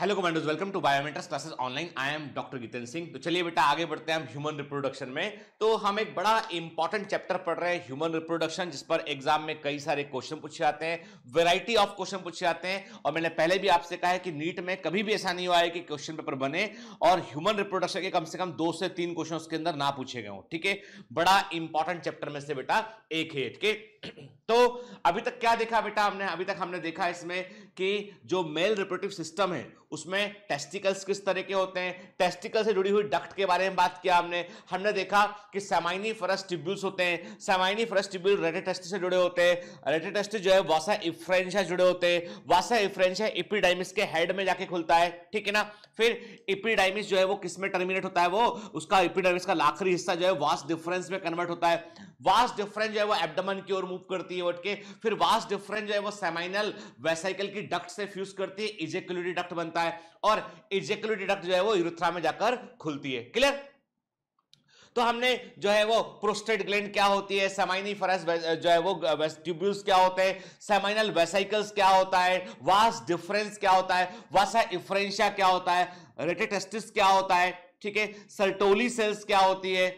Hello commandos welcome to biometrics classes online I am doctor Geetan Singh तो चलिए बेटा आगे बढ़ते हैं हम ह्यूमन रिप्रोडक्शन में तो हम एक बड़ा इंपॉर्टेंट चैप्टर पढ़ रहे हैं ह्यूमन रिप्रोडक्शन जिस पर एग्जाम में कई सारे क्वेश्चन पूछे जाते हैं वेराइटी ऑफ क्वेश्चन पूछे जाते हैं और मैंने पहले भी आपसे कहा है कि नीट में कभी भी ऐसा नहीं हुआ है कि क्वेश्चन पेपर बने और ह्यूमन रिप्रोडक्शन के कम से कम दो से तीन क्वेश्चन उसके अंदर ना पूछे गए हो ठीक है बड़ा इंपॉर्टेंट चैप्टर में से बेटा एक है ठीक है तो अभी तक क्या देखा बेटा हमने अभी तक हमने देखा इसमें कि जो मेल रिप्रोडक्टिव सिस्टम है उसमें टेस्टिकल्स किस तरह के होते हैं टेस्टिकल से जुड़ी हुई डक्ट के बारे में बात किया हमने हमने देखा कि सेमाइनी फरस ट्यूब्यूल्स होते हैं सेमाइनी फरस ट्यूब्यूल टेस्ट से जुड़े होते हैं टेस्ट जो है वासा इफ्रेंशिया जुड़े होते हैं वासा इफ्रेंशिया इपीडाइमिस के हेड में जाके खुलता है ठीक है ना फिर इपीडाइमिस जो है वो किसमें टर्मिनेट होता है वो उसका इपीडाइमिस का लाखरी हिस्सा जो है वास डिफरेंस में कन्वर्ट होता है वास डिफरेंस जो है वो एबडमन की ओर मूव करती है वट के फिर वास्ट डिफरेंट जो है वो सेमाइनल वेसाइकल की डक्ट से फ्यूज करती है इजेकुलरी डक्ट बनता है और इजेकुलरी डक्ट जो है वो यूरिथ्रा में जाकर खुलती है क्लियर तो हमने जो है वो प्रोस्टेट ग्लैंड क्या होती है सेमाइनी फरस जो है वो ट्यूब्यूल्स क्या होते हैं सेमाइनल वेसाइकल्स क्या होता है वास डिफरेंस क्या होता है वासा इफरेंशिया क्या होता है रेटेटेस्टिस क्या होता है ठीक है सर्टोली सेल्स क्या होती है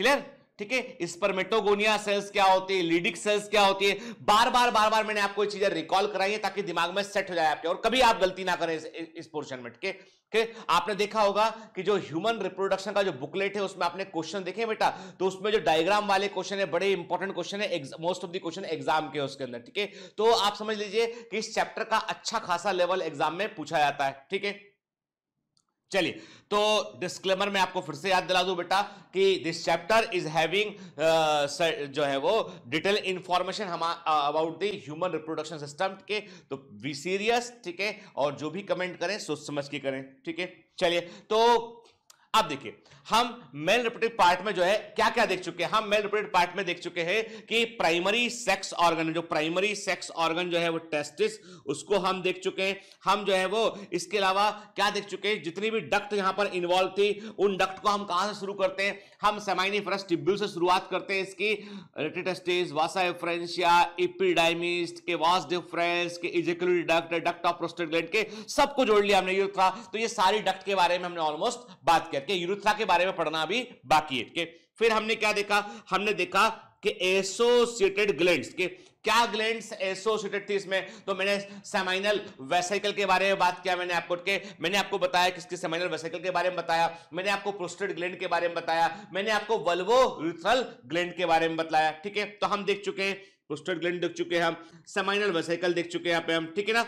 क्लियर ठीक है स्पर्मेटोगोनिया सेल्स क्या होती है लीडिक सेल्स क्या होती है बार बार बार बार मैंने आपको चीजें रिकॉल कराई है ताकि दिमाग में सेट हो जाए आपके और कभी आप गलती ना करें इस, पोर्शन में ठीक है आपने देखा होगा कि जो ह्यूमन रिप्रोडक्शन का जो बुकलेट है उसमें आपने क्वेश्चन देखे बेटा तो उसमें जो डायग्राम वाले क्वेश्चन है बड़े इंपॉर्टेंट क्वेश्चन है most of the question exam के उसके अंदर ठीक है तो आप समझ लीजिए कि इस चैप्टर का अच्छा खासा लेवल एग्जाम में पूछा जाता है ठीक है चलिए तो डिस्क्लेमर में आपको फिर से याद दिला दूं बेटा कि दिस चैप्टर इज हैविंग जो है वो डिटेल इंफॉर्मेशन हम about the human reproduction system के तो वी सीरियस ठीक है और जो भी कमेंट करें सोच समझ के करें ठीक है चलिए तो अब देखिए हम मेल रिपोर्टिव पार्ट में जो है क्या क्या देख चुके हैं हम मेल रिपोर्टिव पार्ट में देख चुके हैं कि प्राइमरी सेक्स ऑर्गन जो प्राइमरी सेक्स ऑर्गन जो है वो टेस्टिस उसको हम देख चुके हैं हम जो है वो इसके अलावा क्या देख चुके हैं जितनी भी डक्ट यहां पर इन्वॉल्व थी उन डक्ट को हम कहां से शुरू करते हैं हम सेमाइनिफरस ट्यूब्यूल से शुरुआत करते हैं इसकी रेटेटस्टिस वासा एफ्रेंशिया इपिडाइमिस्ट के वास डिफरेंस के ejaculatory duct duct of prostate gland के सबको जोड़ लिया हमने यूरोथ्रा तो ये सारी डक्ट के बारे में हमने ऑलमोस्ट बात करके यूरोथ्रा के बारे में पढ़ना अभी बाकी है के फिर हमने क्या देखा हमने देखा कि एसोसिएटेड ग्लैंड्स के क्या ग्लैंड एसोसिएटेड थी इसमें तो मैंने सेमाइनल वेसाइकल के बारे में बात किया मैंने आपको के मैंने आपको बताया किसके सेमाइनल वेसाइकल के बारे में बताया मैंने आपको प्रोस्टेट ग्लैंड के बारे में बताया मैंने आपको वल्वो रिथल ग्लैंड के बारे में बताया ठीक है तो हम देख चुके हैं प्रोस्टेट ग्लैंड देख चुके हैं हम सेमाइनल वेसाइकल देख चुके हैं यहाँ पे हम ठीक है ना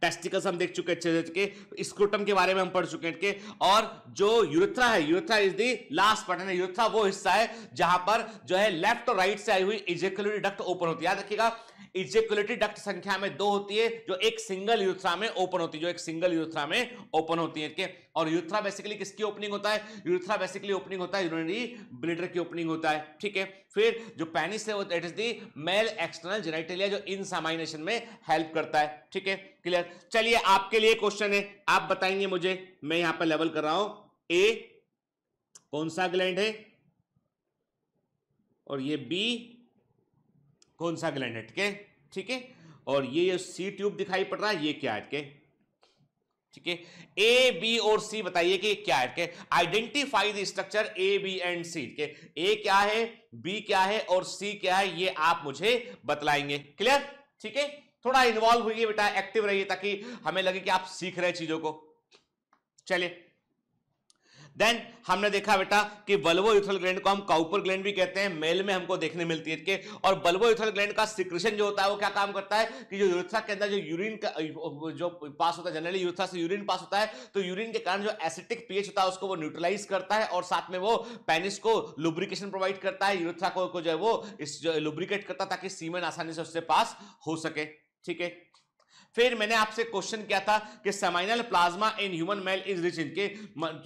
टेस्टिकल्स हम देख चुके अच्छे से के स्क्रोटम के बारे में हम पढ़ चुके हैं और जो यूरेथ्रा है urethra is the last part है यूरेथ्रा वो हिस्सा है जहां पर जो है लेफ्ट और राइट से आई हुई इजेकुलेटरी डक्ट ओपन होती है याद रखिएगा इजेकुलेटरी डक्ट संख्या में दो होती है जो एक सिंगल यूरेथ्रा में ओपन होती है जो एक सिंगल यूरेथ्रा में ओपन होती है और यूथ्रा बेसिकली किसकी ओपनिंग होता है यूथ्रा बेसिकली ओपनिंग होता है यूरिनरी ब्लीडर की ओपनिंग होता है ठीक है फिर जो पैनिस है वो that is the male external genitalia जो इनसामाइनेशन में हेल्प करता है ठीक है क्लियर चलिए आपके लिए क्वेश्चन है आप बताएंगे मुझे मैं यहां पर लेवल कर रहा हूं ए कौन सा ग्लैंड है और ये बी कौन सा ग्लैंड है ठीक है ठीक है और ये सी ट्यूब दिखाई पड़ रहा है ये क्या है ठीक है ठीक है ए बी और सी बताइए कि क्या है identify the structure A B and C ठीक है ए क्या है बी क्या है और सी क्या है ये आप मुझे बतलाएंगे क्लियर ठीक है थोड़ा इन्वॉल्व होइए बेटा एक्टिव रहिए ताकि हमें लगे कि आप सीख रहे चीजों को चलिए देन हमने देखा बेटा कि बल्बो यूथल ग्लैंड को हम काउपर ग्लैंड भी कहते हैं मेल में हमको देखने मिलती है के और बल्बो यूथल ग्लैंड का सिक्रेशन जो होता है वो क्या काम करता है कि जो यूथा के अंदर जो यूरिन का जो पास होता है जनरली यूथा से यूरिन पास होता है तो यूरिन के कारण जो एसिटिक पीएच होता है उसको वो न्यूट्रलाइज करता है और साथ में वो पेनिस को लुब्रिकेशन प्रोवाइड करता है यूथा को, को जो है वो इस लुब्रिकेट करता है ताकि सीमेन आसानी से उससे पास हो सके ठीक है फिर मैंने आपसे क्वेश्चन किया था कि seminal plasma in human male is rich के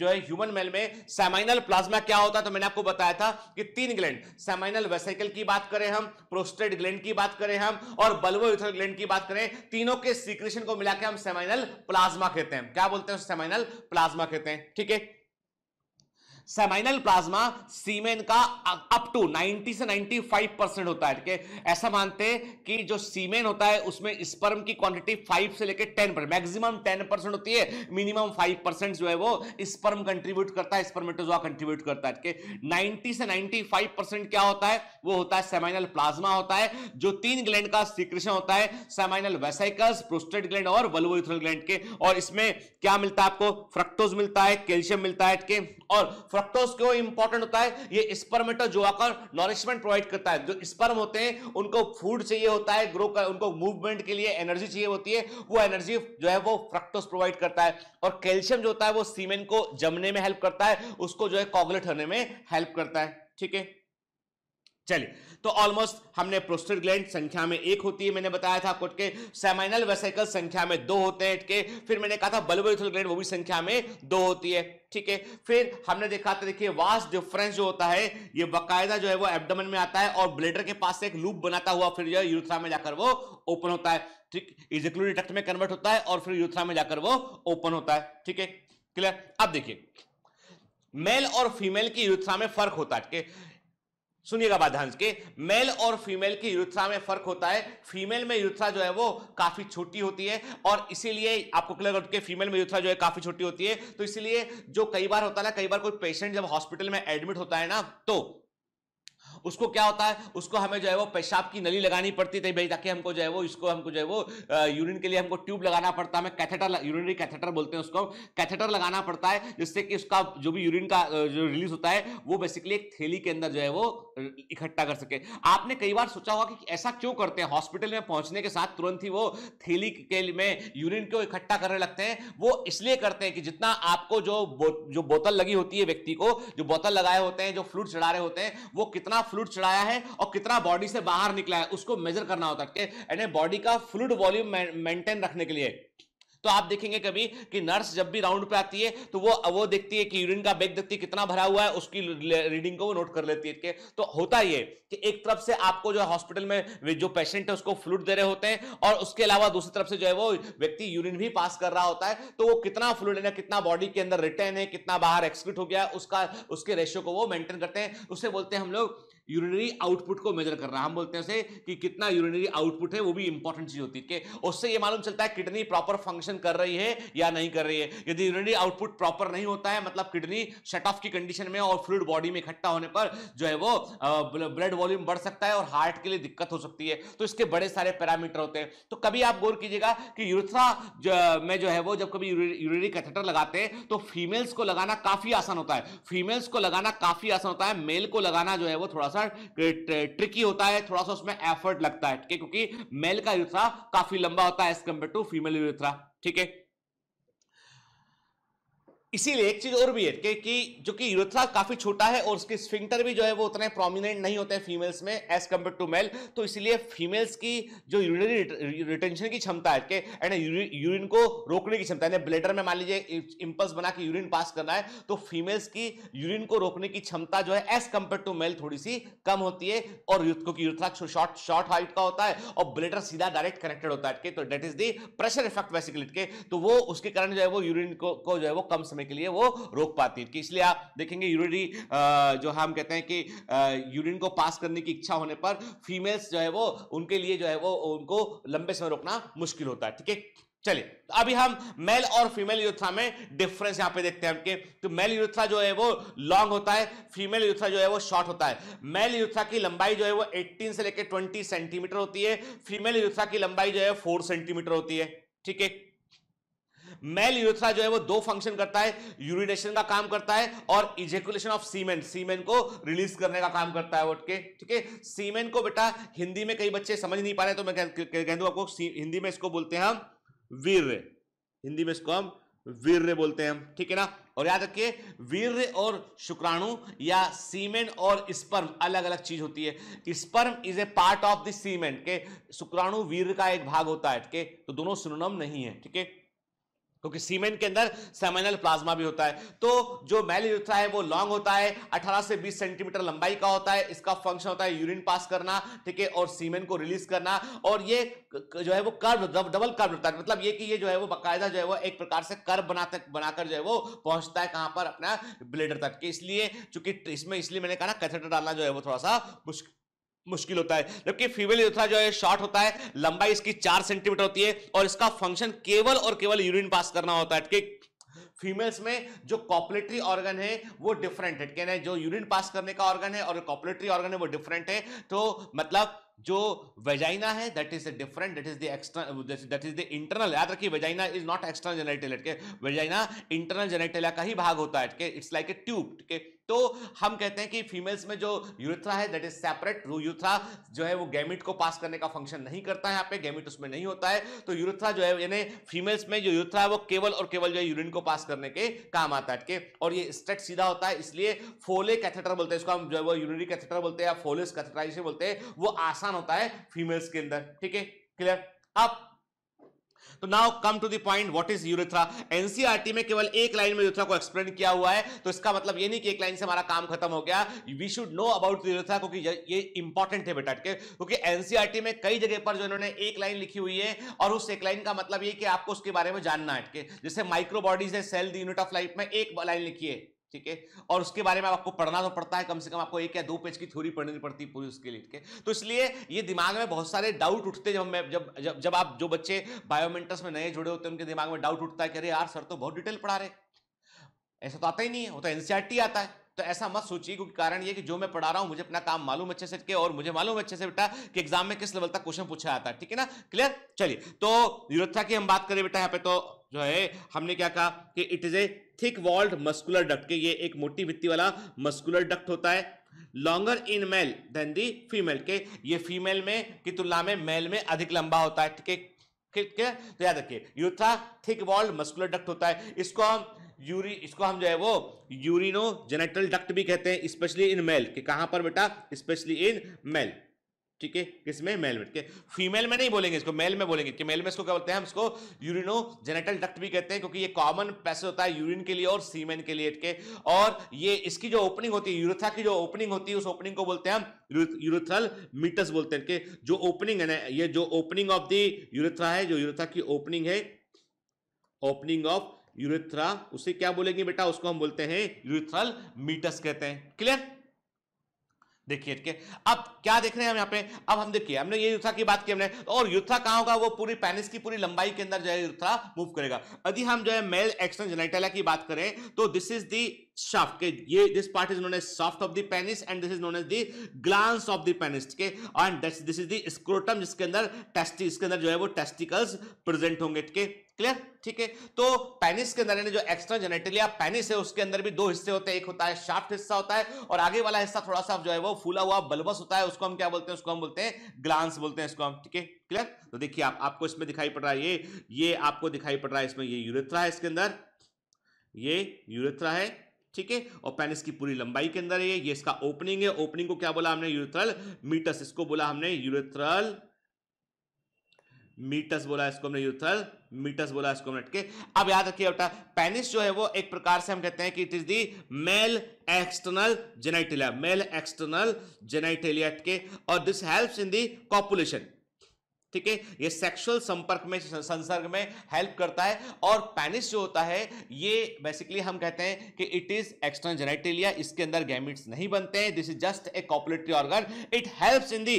जो है ह्यूमन मेल में सेमाइनल प्लाज्मा क्या होता है तो मैंने आपको बताया था कि तीन ग्लैंड सेमाइनल वेसाइकल की बात करें हम प्रोस्टेट ग्लैंड की बात करें हम और बल्वोथल ग्लैंड की बात करें तीनों के सीक्रेशन को मिलाकर हम सेमाइनल प्लाज्मा कहते हैं क्या बोलते हैं सेमाइनल प्लाज्मा कहते हैं ठीक है सेमाइनल प्लाज्मा सीमेन का अप टू 90 से 95 परसेंट होता है ठीक है ऐसा मानते हैं कि जो सीमेन होता है उसमें स्पर्म की क्वांटिटी 5 से लेकर 10 परसेंट मैक्सिमम 10 परसेंट होती है मिनिमम 5 परसेंट जो है वो स्पर्म कंट्रीब्यूट करता है स्पर्मेटोजो कंट्रीब्यूट करता है ठीक है नाइन्टी से नाइन्टी परसेंट क्या होता है वो होता है सेमाइनल प्लाज्मा होता है जो तीन ग्लैंड का सिक्रेशन होता है सेमाइनल वेसाइकल्स प्रोस्टेट ग्लैंड और वल्वोइथल ग्लैंड के और इसमें क्या मिलता है आपको फ्रक्टोज मिलता है कैल्शियम मिलता है और फ्रक्टोज क्यों इंपॉर्टेंट होता है ये स्पर्मेटो जो आकर नॉरिशमेंट प्रोवाइड करता है जो स्पर्म होते हैं उनको फूड चाहिए होता है ग्रो कर उनको मूवमेंट के लिए एनर्जी चाहिए होती है वो एनर्जी जो है वो फ्रक्टोज प्रोवाइड करता है और कैल्शियम जो होता है वो सीमेन को जमने में हेल्प करता है उसको जो है कॉगलेट होने में हेल्प करता है ठीक है चलिए तो ऑलमोस्ट हमने प्रोस्टेट ग्लैंड संख्या में एक होती है मैंने बताया था आपको के सेमाइनल वेसाइकल संख्या में दो होते हैं के फिर मैंने कहा था बल्बोथल ग्लैंड वो भी संख्या में दो होती है ठीक है फिर हमने देखा था देखिए वास डिफरेंस जो होता है ये बकायदा जो है वो एब्डोमेन में आता है और ब्लेडर के पास से एक लूप बनाता हुआ फिर जो यूथरा में जाकर वो ओपन होता है ठीक इजिक्लूड टक्ट में कन्वर्ट होता है और फिर यूथ्रा में जाकर वो ओपन होता है ठीक है क्लियर अब देखिए मेल और फीमेल की यूथ्रा में फर्क होता है सुनिएगा बात ध्यान के मेल और फीमेल की यूथ्रा में फर्क होता है फीमेल में यूथ्रा जो है वो काफी छोटी होती है और इसीलिए आपको क्लियर करके फीमेल में यूथ्रा जो है काफी छोटी होती है तो इसीलिए जो कई बार होता है ना कई बार कोई पेशेंट जब हॉस्पिटल में एडमिट होता है ना तो उसको क्या होता है उसको हमें जो है वो पेशाब की नली लगानी पड़ती थी भाई ताकि हमको जो है वो इसको हमको जो है वो यूरिन के लिए हमको ट्यूब लगाना पड़ता है हमें कैथेटर यूरिनरी कैथेटर बोलते हैं उसको कैथेटर लगाना पड़ता है जिससे कि उसका जो भी यूरिन का जो रिलीज होता है वो बेसिकली एक थैली के अंदर जो है वो इकट्ठा कर सके आपने कई बार सोचा होगा कि ऐसा क्यों करते हैं हॉस्पिटल में पहुंचने के साथ तुरंत ही वो थैली के में यूरिन को इकट्ठा करने लगते हैं वो इसलिए करते हैं कि जितना आपको जो जो बोतल लगी होती है व्यक्ति को जो बोतल लगाए होते हैं जो फ्लूड चढ़ा रहे होते हैं वो कितना फ्लूड चढ़ाया है और कितना बॉडी से बाहर निकला है उसको मेजर करना होता है यानी बॉडी का फ्लूड वॉल्यूम मेंटेन रखने के लिए तो आप देखेंगे कभी कि नर्स जब भी राउंड पे आती है तो वो वो देखती है कि यूरिन का बैग देखती है कितना भरा हुआ है उसकी रीडिंग को वो नोट कर लेती है तो होता ये कि एक तरफ से आपको जो हॉस्पिटल में जो पेशेंट है उसको फ्लूड दे रहे होते हैं और उसके अलावा दूसरी तरफ से जो है वो व्यक्ति यूरिन भी पास कर रहा होता है तो वो कितना फ्लूड है कितना बॉडी के अंदर रिटर्न है कितना बाहर एक्सक्यूट हो गया उसका उसके रेशियो को वो मेंटेन करते हैं उसे बोलते हैं हम लोग यूरिनरी आउटपुट को मेजर कर रहा है हम बोलते हैं उसे कि कितना यूरिनरी आउटपुट है वो भी इंपॉर्टेंट चीज होती है उससे ये मालूम चलता है किडनी प्रॉपर फंक्शन कर रही है या नहीं कर रही है यदि यूरिनरी आउटपुट प्रॉपर नहीं होता है मतलब किडनी शट ऑफ की कंडीशन में और फ्लूड बॉडी में इकट्ठा होने पर जो है वो ब्लड वॉल्यूम बढ़ सकता है और हार्ट के लिए दिक्कत हो सकती है तो इसके बड़े सारे पैरामीटर होते हैं तो कभी आप गौर कीजिएगा कि यूरथ्रा में जो है वो जब कभी यूरिनरी कैथेटर लगाते हैं तो फीमेल्स को लगाना काफी आसान होता है फीमेल्स को लगाना काफी आसान होता है मेल को लगाना जो है वो थोड़ा सा ट्रिकी होता है थोड़ा सा उसमें एफर्ट लगता है ठीक है क्योंकि मेल का यूथरा काफी लंबा होता है as compare to female urethra ठीक है इसीलिए एक चीज और भी है कि, कि जो कि यूरोथला काफी छोटा है और उसके स्फिंक्टर भी जो है वो उतने प्रोमिनेंट नहीं होते हैं फीमेल्स में एज कम्पेयर टू मेल तो इसीलिए फीमेल्स की जो यूरिनरी रिटेंशन की क्षमता है एंड यूरिन को रोकने की क्षमता है ब्लेडर में मान लीजिए इम्पल्स बना के यूरिन पास करना है तो फीमेल्स की यूरिन को रोकने की क्षमता जो है एज कम्पेयर टू मेल थोड़ी सी कम होती है और क्योंकि यूरोथला शॉर्ट शॉर्ट हाइट का होता है और ब्लेडर सीधा डायरेक्ट कनेक्टेड होता है तो that is the pressure effect basically तो वो उसके कारण जो है वो यूरिन को, को जो है वो कम समय करने के लिए वो रोक पाती है इसलिए आप देखेंगे यूरिनरी जो हम कहते हैं कि यूरिन को पास करने की इच्छा होने पर फीमेल्स जो है वो उनके लिए जो है वो उनको लंबे समय रोकना मुश्किल होता है ठीक है चलिए तो अभी हम मेल और फीमेल यूथ्रा में डिफरेंस यहां पे देखते हैं हमके तो मेल यूथ्रा जो है वो लॉन्ग होता है फीमेल यूथ्रा जो है वो शॉर्ट होता है मेल यूथ्रा की लंबाई जो है वो 18 से लेकर 20 सेंटीमीटर होती है फीमेल यूथ्रा की लंबाई जो है 4 सेंटीमीटर होती है ठीक है मेल यूरेथ्रा जो है वो दो फंक्शन करता है यूरिनेशन का काम करता है और इजेकुलेशन ऑफ सीमेन सीमेन को रिलीज करने का काम करता है वोट के ठीक है सीमेन को बेटा हिंदी में कई बच्चे समझ नहीं पा रहे तो मैं कह दू आपको हिंदी में इसको बोलते हैं हम वीर हिंदी में इसको हम वीर बोलते हैं ठीक है ना और याद रखिए वीर और शुक्राणु या सीमेन और स्पर्म अलग अलग चीज होती है sperm is a part of the semen के शुक्राणु वीर का एक भाग होता है ठीक है तो दोनों सुनम नहीं है ठीक है क्योंकि सीमेंट के अंदर सेमिनल प्लाज्मा भी होता है तो जो मैल यूथ्रा है वो लॉन्ग होता है 18 से 20 सेंटीमीटर लंबाई का होता है इसका फंक्शन होता है यूरिन पास करना ठीक है और सीमेंट को रिलीज करना और ये जो है वो कर्व डबल कर्व होता है मतलब ये कि ये जो है वो बाकायदा जो है वो एक प्रकार से कर्व बना तक बनाकर जो है वो पहुंचता है कहां पर अपना ब्लेडर तक इसलिए चूंकि इसमें इसलिए मैंने कहा ना कैथेटर डालना जो है वो थोड़ा सा मुश्किल मुश्किल होता है जबकि फीमेल यूथरा जो है शॉर्ट होता है लंबाई इसकी चार सेंटीमीटर होती है और इसका फंक्शन केवल और केवल यूरिन पास करना होता है ठीक फीमेल्स में जो कॉपलेटरी ऑर्गन है वो डिफरेंट है ठीक है जो यूरिन पास करने का ऑर्गन है और कॉपलेटरी ऑर्गन है वो डिफरेंट है तो मतलब जो वेजाइना है that is different that is the external that is the internal याद रखिए vagina is not external genitalia vagina internal genitalia का ही भाग होता है इट्स लाइक ए ट्यूब ठीक है तो हम कहते हैं कि फीमेल्स में जो यूरिथ्रा है दैट इज सेपरेट यूथ्रा जो है वो गैमिट को पास करने का फंक्शन नहीं करता है यहाँ पे गैमिट उसमें नहीं होता है तो यूरिथ्रा जो है यानी फीमेल्स में जो यूथ्रा है वो केवल और केवल जो है यूरिन को पास करने के काम आता है और ये स्ट्रेट सीधा होता है इसलिए फोले कैथेटर बोलते हैं इसको हम जो है वो यूरिनरी कैथेटर बोलते हैं या फोलिस कैथेटराइजेशन बोलते हैं वो आसान होता है फीमेल्स के अंदर ठीक है क्लियर अब तो now come to the point what is urethra NCERT में केवल एक लाइन में यूरेथ्रा को एक्सप्लेन किया हुआ है तो इसका मतलब ये नहीं कि एक लाइन से हमारा काम खत्म हो गया we should know about urethra क्योंकि ये इंपॉर्टेंट है बेटा क्योंकि एनसीआरटी e में कई जगह पर जो इन्होंने एक लाइन लिखी हुई है और उस एक लाइन का मतलब ये कि आपको उसके बारे में जानना है जैसे माइक्रोबॉडीज है cell the unit of life में एक लाइन लिखी है ठीक है और उसके बारे में आपको पढ़ना तो पड़ता है कम से कम आपको एक या दो पेज की थ्योरी पढ़नी पड़ती है पूरी उसके लिए ठीक है तो इसलिए ये दिमाग में बहुत सारे डाउट उठते हैं जब मैं जब जब जब आप जो बच्चे बायोमेंटस में नए जुड़े होते हैं उनके दिमाग में डाउट उठता है कि अरे यार सर तो बहुत डिटेल पढ़ा रहे ऐसा तो आता ही नहीं है वो तो एनसीआरटी आता है तो ऐसा मत सोचिए क्योंकि कारण ये कि जो मैं पढ़ा रहा हूं मुझे अपना काम मालूम अच्छे से के और मुझे मालूम अच्छे से बेटा कि एग्जाम में किस लेवल तक क्वेश्चन पूछा जाता है ठीक है ना क्लियर चलिए तो यूरथा की हम बात करें बेटा यहाँ पे तो जो है हमने क्या कहा कि it is a thick walled muscular duct के ये एक मोटी भित्ती वाला मस्कुलर डक्ट होता है longer in male than the female के ये फीमेल में की तुलना में मेल में अधिक लंबा होता है ठीक है ठीक है तो याद रखिए urethra thick walled muscular duct होता है इसको हम यूरी इसको हम जो है वो यूरिनो जेनेटल डक्ट भी कहते हैं स्पेशली इन मेल कि कहां पर बेटा स्पेशली इन मेल ठीक है किसमें मेल में ठीक है फीमेल में नहीं बोलेंगे इसको मेल में बोलेंगे कि मेल में इसको क्या बोलते हैं हम इसको यूरिनो जेनेटल डक्ट भी कहते हैं क्योंकि ये कॉमन पैसे होता है यूरिन के लिए और सीमेन के लिए ठीक है और ये इसकी जो ओपनिंग होती है यूरथा की जो ओपनिंग होती है उस ओपनिंग को बोलते हैं हम यूरथल मीटस बोलते हैं जो ओपनिंग है ना ये जो ओपनिंग ऑफ दी यूरथ्रा है जो यूरथा की ओपनिंग है ओपनिंग ऑफ यूरिथ्रा उसे क्या बोलेंगे बेटा उसको हम बोलते हैं यूरिथ्रल मीटस कहते हैं क्लियर देखिए ठीक है अब क्या देख रहे हैं हम यहाँ पे अब हम देखिए हमने ये युथा की बात की हमने और युथा कहाँ होगा वो पूरी पैनिस की पूरी लंबाई के अंदर जो है युथा मूव करेगा यदि हम जो है मेल एक्सटर्न जेनेटेला की बात करें तो दिस इज दी के ये के जिसके अंदर टेस्टी इसके अंदर जो है वो टेस्टिकल्स प्रेजेंट होंगे के क्लियर ठीक है तो पेनिस के अंदर जो एक्स्ट्रा पेनिस है उसके अंदर भी दो हिस्से होते हैं एक होता है शाफ्ट हिस्सा होता है और आगे वाला हिस्सा थोड़ा सा जो है वो फूला हुआ बल्बस होता है उसको हम क्या बोलते हैं उसको हम बोलते हैं ग्लांस बोलते हैं इसको हम ठीक है क्लियर तो देखिए आप आपको इसमें दिखाई पड़ रहा है ये ये आपको दिखाई पड़ रहा है इसमें ये यूरेथ्रा है इसके अंदर ये यूरेथ्रा है ठीक है और पेनिस की पूरी लंबाई के अंदर है ये इसका ओपनिंग है ओपनिंग को क्या बोला हमने यूरेथ्रल मीटस इसको बोला हमने यूरेथ्रल मीटस बोला इसको हमने यूरेथ्रल मीटस बोला इसको हमने अब याद रखिए बेटा पेनिस जो है वो एक प्रकार से हम कहते हैं कि it is the male external genitalia male external genitalia के और this helps in the copulation ठीक है ये सेक्सुअल संपर्क में संसर्ग में हेल्प करता है और पैनिस जो होता है ये बेसिकली हम कहते हैं कि इट इज एक्सटर्नल जेनेटेलिया इसके अंदर गैमिट्स नहीं बनते हैं this is just a copulatory organ it helps in the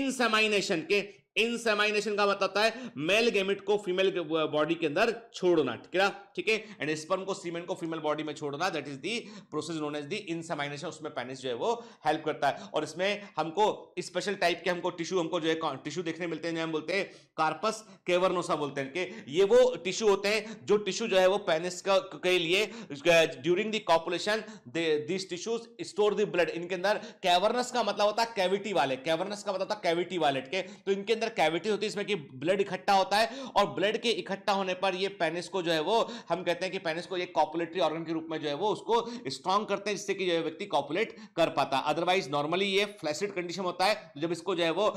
insemination के इनसेमाइनेशन का मतलब होता है मेल गेमिट को फीमेल बॉडी के अंदर छोड़ना ठीक है ठीक है एंड स्पर्म को सीमेन को फीमेल बॉडी में छोड़ना that is the process known as the insemination उसमें पेनिस जो है वो हेल्प करता है और इसमें हमको स्पेशल टाइप के हमको टिश्यू हमको जो है टिश्यू देखने मिलते हैं जो हम बोलते हैं कार्पस केवरनोसा बोलते हैं कि ये वो टिश्यू होते हैं जो टिश्यू जो है वो पेनिस के लिए during the copulation this tissues store the blood इनके अंदर कैवर्नस का मतलब होता है कैविटी वाले कैवर्नस का मतलब होता है कैविटी वाले ठीक है तो इनके अंदर अंदर कैविटी होती है इसमें कि ब्लड इकट्ठा होता है और ब्लड के इकट्ठा होने पर ये पेनिस को जो है वो हम कहते हैं कि पेनिस को एक कॉपुलेटरी ऑर्गन के रूप में जो है वो उसको स्ट्रांग करते हैं जिससे कि जो है व्यक्ति कॉपुलेट कर पाता अदरवाइज नॉर्मली ये फ्लैसिड कंडीशन होता है जब इसको जो है वो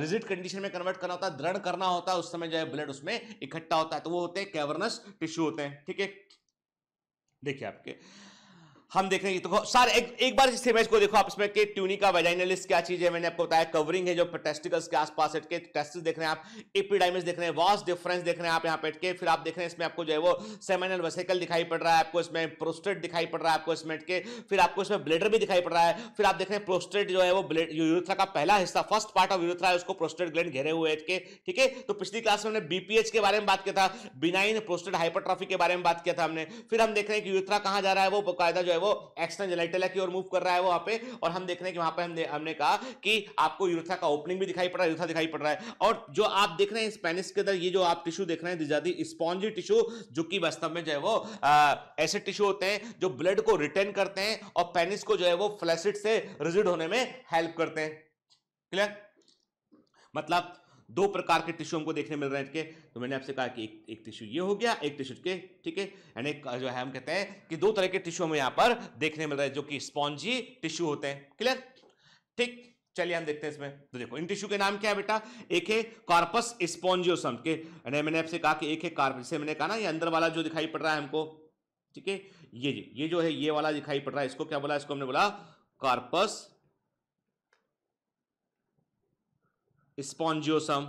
रिजिड कंडीशन में कन्वर्ट करना होता है दृढ़ करना होता है उस समय जो है ब्लड उसमें इकट्ठा होता है तो वो होते हैं कैवर्नस टिश्यू होते हैं ठीक है देखिए आपके हम देख रहे हैं तो सर एक, एक बार इस इमेज को देखो आप इसमें के ट्यूनिका वेजाइनलिस क्या चीज है मैंने आपको बताया कवरिंग है जो टेस्टिकल्स के आसपास के टेस्टिस देख रहे हैं आप एपिडाइमिस देख रहे हैं वॉस डिफरेंस देख रहे हैं आप यहाँ पे के फिर आप देख रहे हैं इसमें आपको जो है वो सेमिनल वेसिकल दिखाई पड़ रहा है आपको इसमें प्रोस्टेट दिखाई पड़ रहा है आपको इसमें के फिर आपको इसमें ब्लेडर भी दिखाई पड़ रहा है फिर आप देख रहे हैं प्रोस्टेट जो है वो ब्लेड यूथ्रा का पहला हिस्सा फर्स्ट पार्ट ऑफ यूथ्रा है उसको प्रोस्टेट ग्लैंड घेरे हुए के ठीक है तो पिछली क्लास में हमने बीपीएच के बारे में बात किया था बिनाइन प्रोस्टेट हाइपरट्रॉफी के बारे में बात किया था हमने फिर हम देख रहे हैं कि यूथ्रा कहाँ जा रहा है वो बकायदा जो है वो एक्सटर्न जेलाइटेला की ओर मूव कर रहा है वो वहां पे और हम देख रहे हैं कि वहां पे हमने हमने कहा कि आपको यूरोथा का ओपनिंग भी दिखाई पड़ रहा है यूरोथा दिखाई पड़ रहा है और जो आप देख रहे हैं स्पेनिस के अंदर ये जो आप टिश्यू देख रहे हैं ज्यादा स्पॉन्जी टिश्यू जो कि वास्तव में जो है वो ऐसे टिश्यू होते हैं जो ब्लड को रिटेन करते हैं और पेनिस को जो है वो फ्लैसिड से रिजिड होने में हेल्प करते हैं क्लियर मतलब दो प्रकार के टिश्यू हमको देखने मिल रहे हैं तो मैंने आपसे कहा कि एक, एक टिश्यू ये हो गया एक टिश्यू के ठीक है यानी जो है हम कहते हैं कि दो तरह के टिश्यू हमें यहाँ पर देखने मिल रहे हैं जो कि स्पॉन्जी टिश्यू होते हैं क्लियर ठीक चलिए हम देखते हैं इसमें तो देखो इन टिश्यू के नाम क्या है बेटा एक है कार्पस स्पॉन्जियोसम के यानी मैंने आपसे कहा कि एक है कार्पस जैसे मैंने कहा ना ये अंदर वाला जो दिखाई पड़ रहा है हमको ठीक है ये ये जो है ये वाला दिखाई पड़ रहा है इसको क्या बोला इसको हमने बोला कार्पस स्पॉन्जियोसम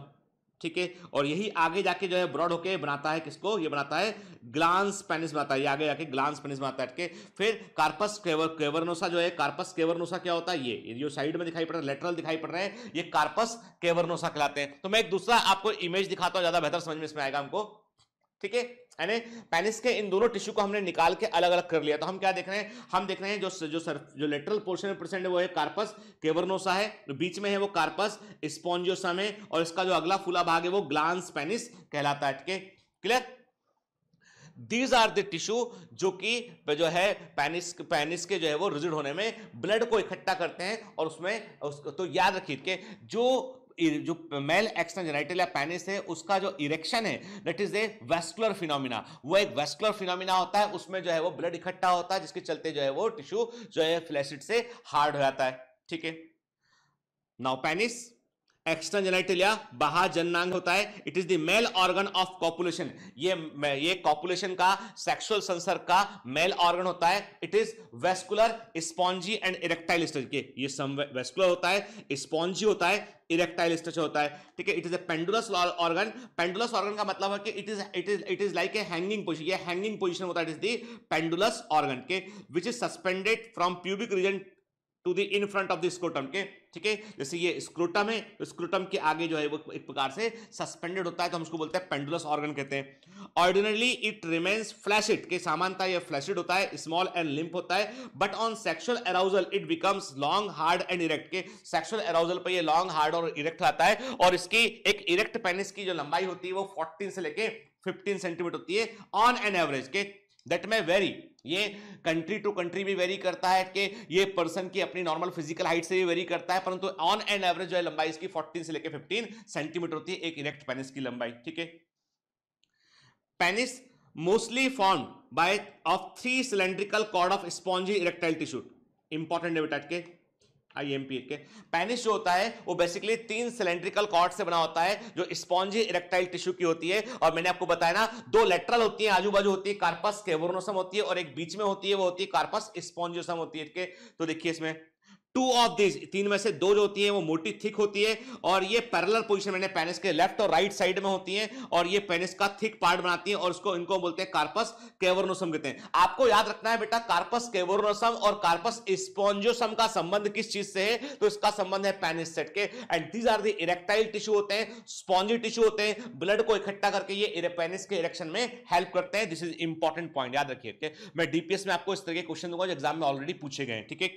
ठीक है और यही आगे जाके जो है ब्रॉड होके बनाता है किसको ये बनाता है ग्लांस पेनिस बनाता है ये आगे जाके ग्लांस पेनिस बनाता है ठीक है फिर कार्पस केवर केवरनोसा जो है कार्पस केवरनोसा क्या होता है ये जो साइड में दिखाई पड़ रहा है लेटरल दिखाई पड़ रहे हैं ये कार्पस केवरनोसा कहलाते हैं तो मैं एक दूसरा आपको इमेज दिखाता हूं ज्यादा बेहतर समझ में इसमें आएगा हमको ठीक है यानी पेनिस के इन दोनों टिश्यू को हमने निकाल के अलग अलग कर लिया तो हम क्या देख रहे हैं हम देख रहे हैं जो जो सर जो लेटरल पोर्शन में प्रेजेंट है वो है कार्पस केवरनोसा है तो बीच में है वो कार्पस स्पॉन्जियोसम में और इसका जो अगला फूला भाग है वो ग्लांस पेनिस कहलाता है ठीक है clear these are the tissue जो कि जो है पैनिस पैनिस के जो है वो रिजिड होने में ब्लड को इकट्ठा करते हैं और उसमें उसको तो याद रखिए कि जो जो मेल एक्सटर्न जेनाइटल या पैनिस है उसका जो इरेक्शन है that is a vascular phenomena वो एक वेस्कुलर फिनोमिना होता है उसमें जो है वो ब्लड इकट्ठा होता है जिसके चलते जो है वो टिश्यू जो है फ्लैसिड से हार्ड हो जाता है ठीक है नाउ पैनिस एक्सटर्न जेनाइटेलिया बाहर जननांग होता है it is the male organ of copulation ये ये कॉपुलेशन का सेक्सुअल संसर्ग का मेल ऑर्गन होता है it is vascular spongy and erectile stage के ये सम वेस्कुलर होता है स्पॉन्जी होता है इरेक्टाइल स्ट्रक्चर होता है ठीक है it is a pendulous organ pendulous organ का मतलब है कि it is it is it is like a hanging position ये हैंगिंग पोजिशन होता है it is the pendulous organ के which is suspended from pubic region to the in front of the scrotum के ठीक है जैसे ये स्क्रोटम है तो स्क्रोटम के आगे जो है वो एक प्रकार से सस्पेंडेड होता है तो हम उसको बोलते हैं पेंडुलस ऑर्गन कहते हैं ऑर्डिनरली इट रिमेन्स फ्लैशिड के सामानता यह फ्लैशिड होता है स्मॉल एंड लिम्प होता है but on sexual arousal it becomes long hard and erect के सेक्शुअल अराउजल पर यह लॉन्ग हार्ड और इरेक्ट आता है और इसकी एक इरेक्ट पेनिस की जो लंबाई होती है वो फोर्टीन से लेके 15 सेंटीमीटर होती है ऑन एन एवरेज के दैट मे वेरी ये कंट्री टू कंट्री भी वेरी करता है कि ये पर्सन की अपनी नॉर्मल फिजिकल हाइट से भी वेरी करता है परंतु ऑन एन एवरेज जो है लंबाई इसकी 14 से लेकर 15 सेंटीमीटर होती है एक इरेक्ट पेनिस की लंबाई ठीक है penis mostly form by of three cylindrical cord of spongy erectile tissue important है बेटा के आईएमपी के पैनिस जो होता है वो बेसिकली तीन सिलेंड्रिकल कॉर्ड से बना होता है जो स्पॉन्जी इरेक्टाइल टिश्यू की होती है और मैंने आपको बताया ना दो लेटरल होती है आजू बाजू होती है कार्पस केवरोनोसम होती है और एक बीच में होती है वो होती है कार्पस स्पॉन्जियोसम होती है तो देखिए इसमें टू ऑफ दिस तीन में से दो जो होती है वो मोटी थिक होती है और ये पैरलर पोजिशन मैंने पेनिस के लेफ्ट और राइट साइड में होती है और ये पेनिस का थिक पार्ट बनाती है और उसको इनको बोलते हैं कार्पस केवरनोसम कहते हैं आपको याद रखना है बेटा कार्पस केवरनोसम और कार्पस स्पॉन्जोसम का संबंध किस चीज से है तो इसका संबंध है पेनिस सेट के and these are the erectile tissue होते हैं स्पॉन्जी टिश्यू होते हैं ब्लड को इकट्ठा करके ये पेनिस के इरेक्शन में हेल्प करते हैं दिस इज इंपॉर्टेंट पॉइंट याद रखिए मैं डीपीएस में आपको इस तरह के क्वेश्चन दूंगा जो एग्जाम में ऑलरेडी पूछे गए ठीक है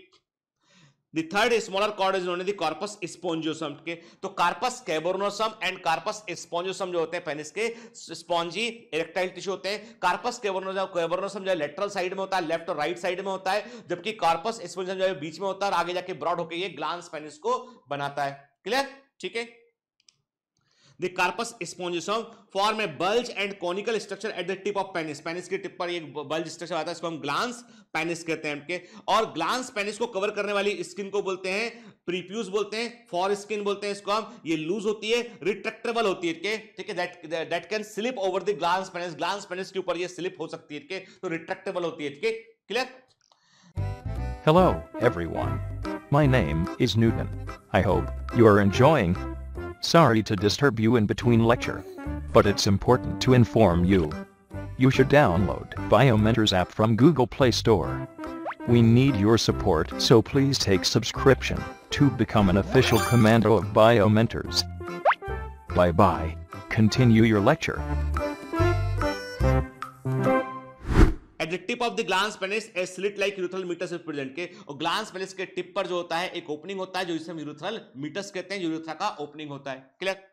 The third smaller cord is known the corpus spongiosum के तो corpus cavernosum and corpus spongiosum जो होते हैं पेनिस के स्पॉन्जी इरेक्टाइल टिश्यू होते हैं कार्पस कैबोर्नोसम कैबोर्नोसम जो लेटरल साइड में होता है लेफ्ट और राइट साइड में होता है जबकि कार्पस स्पॉन्जियोसम जो है बीच में होता है और आगे जाके ब्रॉड होकर ये ग्लांस पेनिस को बनाता है क्लियर ठीक है the corpus spongiosum form a bulge and conical structure at the tip of penis penis के टिप पर एक बल्ज स्ट्रक्चर आता है इसको हम ग्लांस पेनिस कहते हैं के और ग्लांस पेनिस को कवर करने वाली स्किन को बोलते हैं प्रीप्यूज बोलते हैं फॉर स्किन बोलते हैं इसको हम ये लूज होती है रिट्रेक्टेबल होती है ठीक है that that can slip over the glans penis glans penis के ऊपर ये स्लिप हो सकती है के तो रिट्रेक्टेबल होती है के clear hello everyone my name is Newton I hope you are enjoying Sorry to disturb you in between lecture. But it's important to inform you. You should download Biomentors app from Google Play Store. We need your support so please take subscription to become an official commando of Biomentors. Bye bye. Continue your lecture. At the tip of the glans penis a slit like urethral meatus is present के और glance penis के tip पर जो होता है एक opening होता है जो इसे हम यूरोथल मीटस कहते हैं यूरोथा का ओपनिंग होता है क्लियर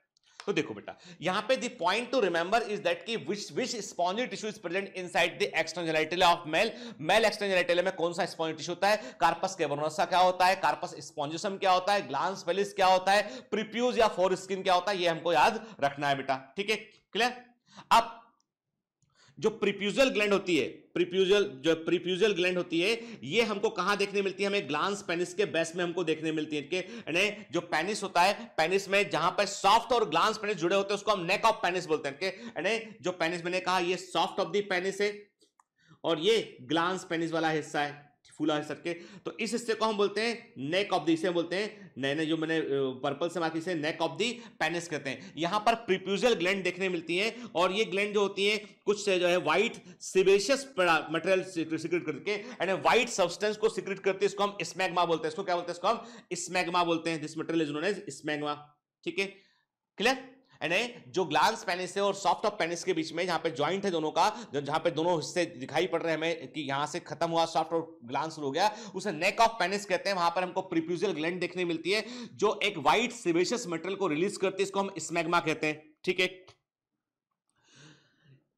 तो देखो बेटा यहां पे the point to remember is that कि which which spongy tissue is present inside the external genitalia of male male external genitalia में कौन सा स्पॉन्जी टिश्यू होता है कार्पस केबरनोसा क्या होता है कार्पस स्पॉन्जिसम क्या होता है ग्लांस पेलिस क्या होता है प्रिप्यूज या फोर स्किन क्या होता है ये हमको याद रखना है बेटा ठीक है क्लियर अब जो प्रिप्यूजल ग्लैंड होती है प्रिप्यूजल जो प्रिप्यूजल ग्लैंड होती है ये हमको कहां देखने मिलती है हमें ग्लांस पेनिस के बेस में हमको देखने मिलती है ने जो पेनिस होता है पेनिस में जहां पर सॉफ्ट और ग्लांस पेनिस जुड़े होते हैं उसको हम नेक ऑफ पेनिस बोलते हैं ने जो पेनिस मैंने कहा ये सॉफ्ट ऑफ द पेनिस है और ये ग्लांस पेनिस वाला हिस्सा है फूला है सर के तो इस हिस्से को हम बोलते हैं नेक ऑफ दी इसे बोलते हैं नए नए जो मैंने पर्पल से मार्क से नेक ऑफ दी पेनिस कहते हैं यहां पर प्रिप्यूजल ग्लैंड देखने मिलती है और ये ग्लैंड जो होती है कुछ जो है व्हाइट सिबेशियस मटेरियल सिक्रेट करके एंड व्हाइट सब्सटेंस को सिक्रेट करते हैं इसको हम स्मैगमा बोलते हैं इसको क्या बोलते हैं इसको हम स्मैगमा बोलते हैं this material is known as smegma ठीक है क्लियर यानी जो ग्लांस पेनिस है और सॉफ्ट ऑफ पेनिस के बीच में जहां पे ज्वाइंट है दोनों का जहां पे दोनों हिस्से दिखाई पड़ रहे हैं हमें कि यहां से खत्म हुआ सॉफ्ट और ग्लांस हो गया उसे नेक ऑफ पेनिस कहते हैं वहां पर हमको प्रिप्यूजल ग्लैंड देखने मिलती है जो एक व्हाइट सिवेशियस मेटेरियल को रिलीज करती है इसको हम स्मैग्मा कहते हैं ठीक है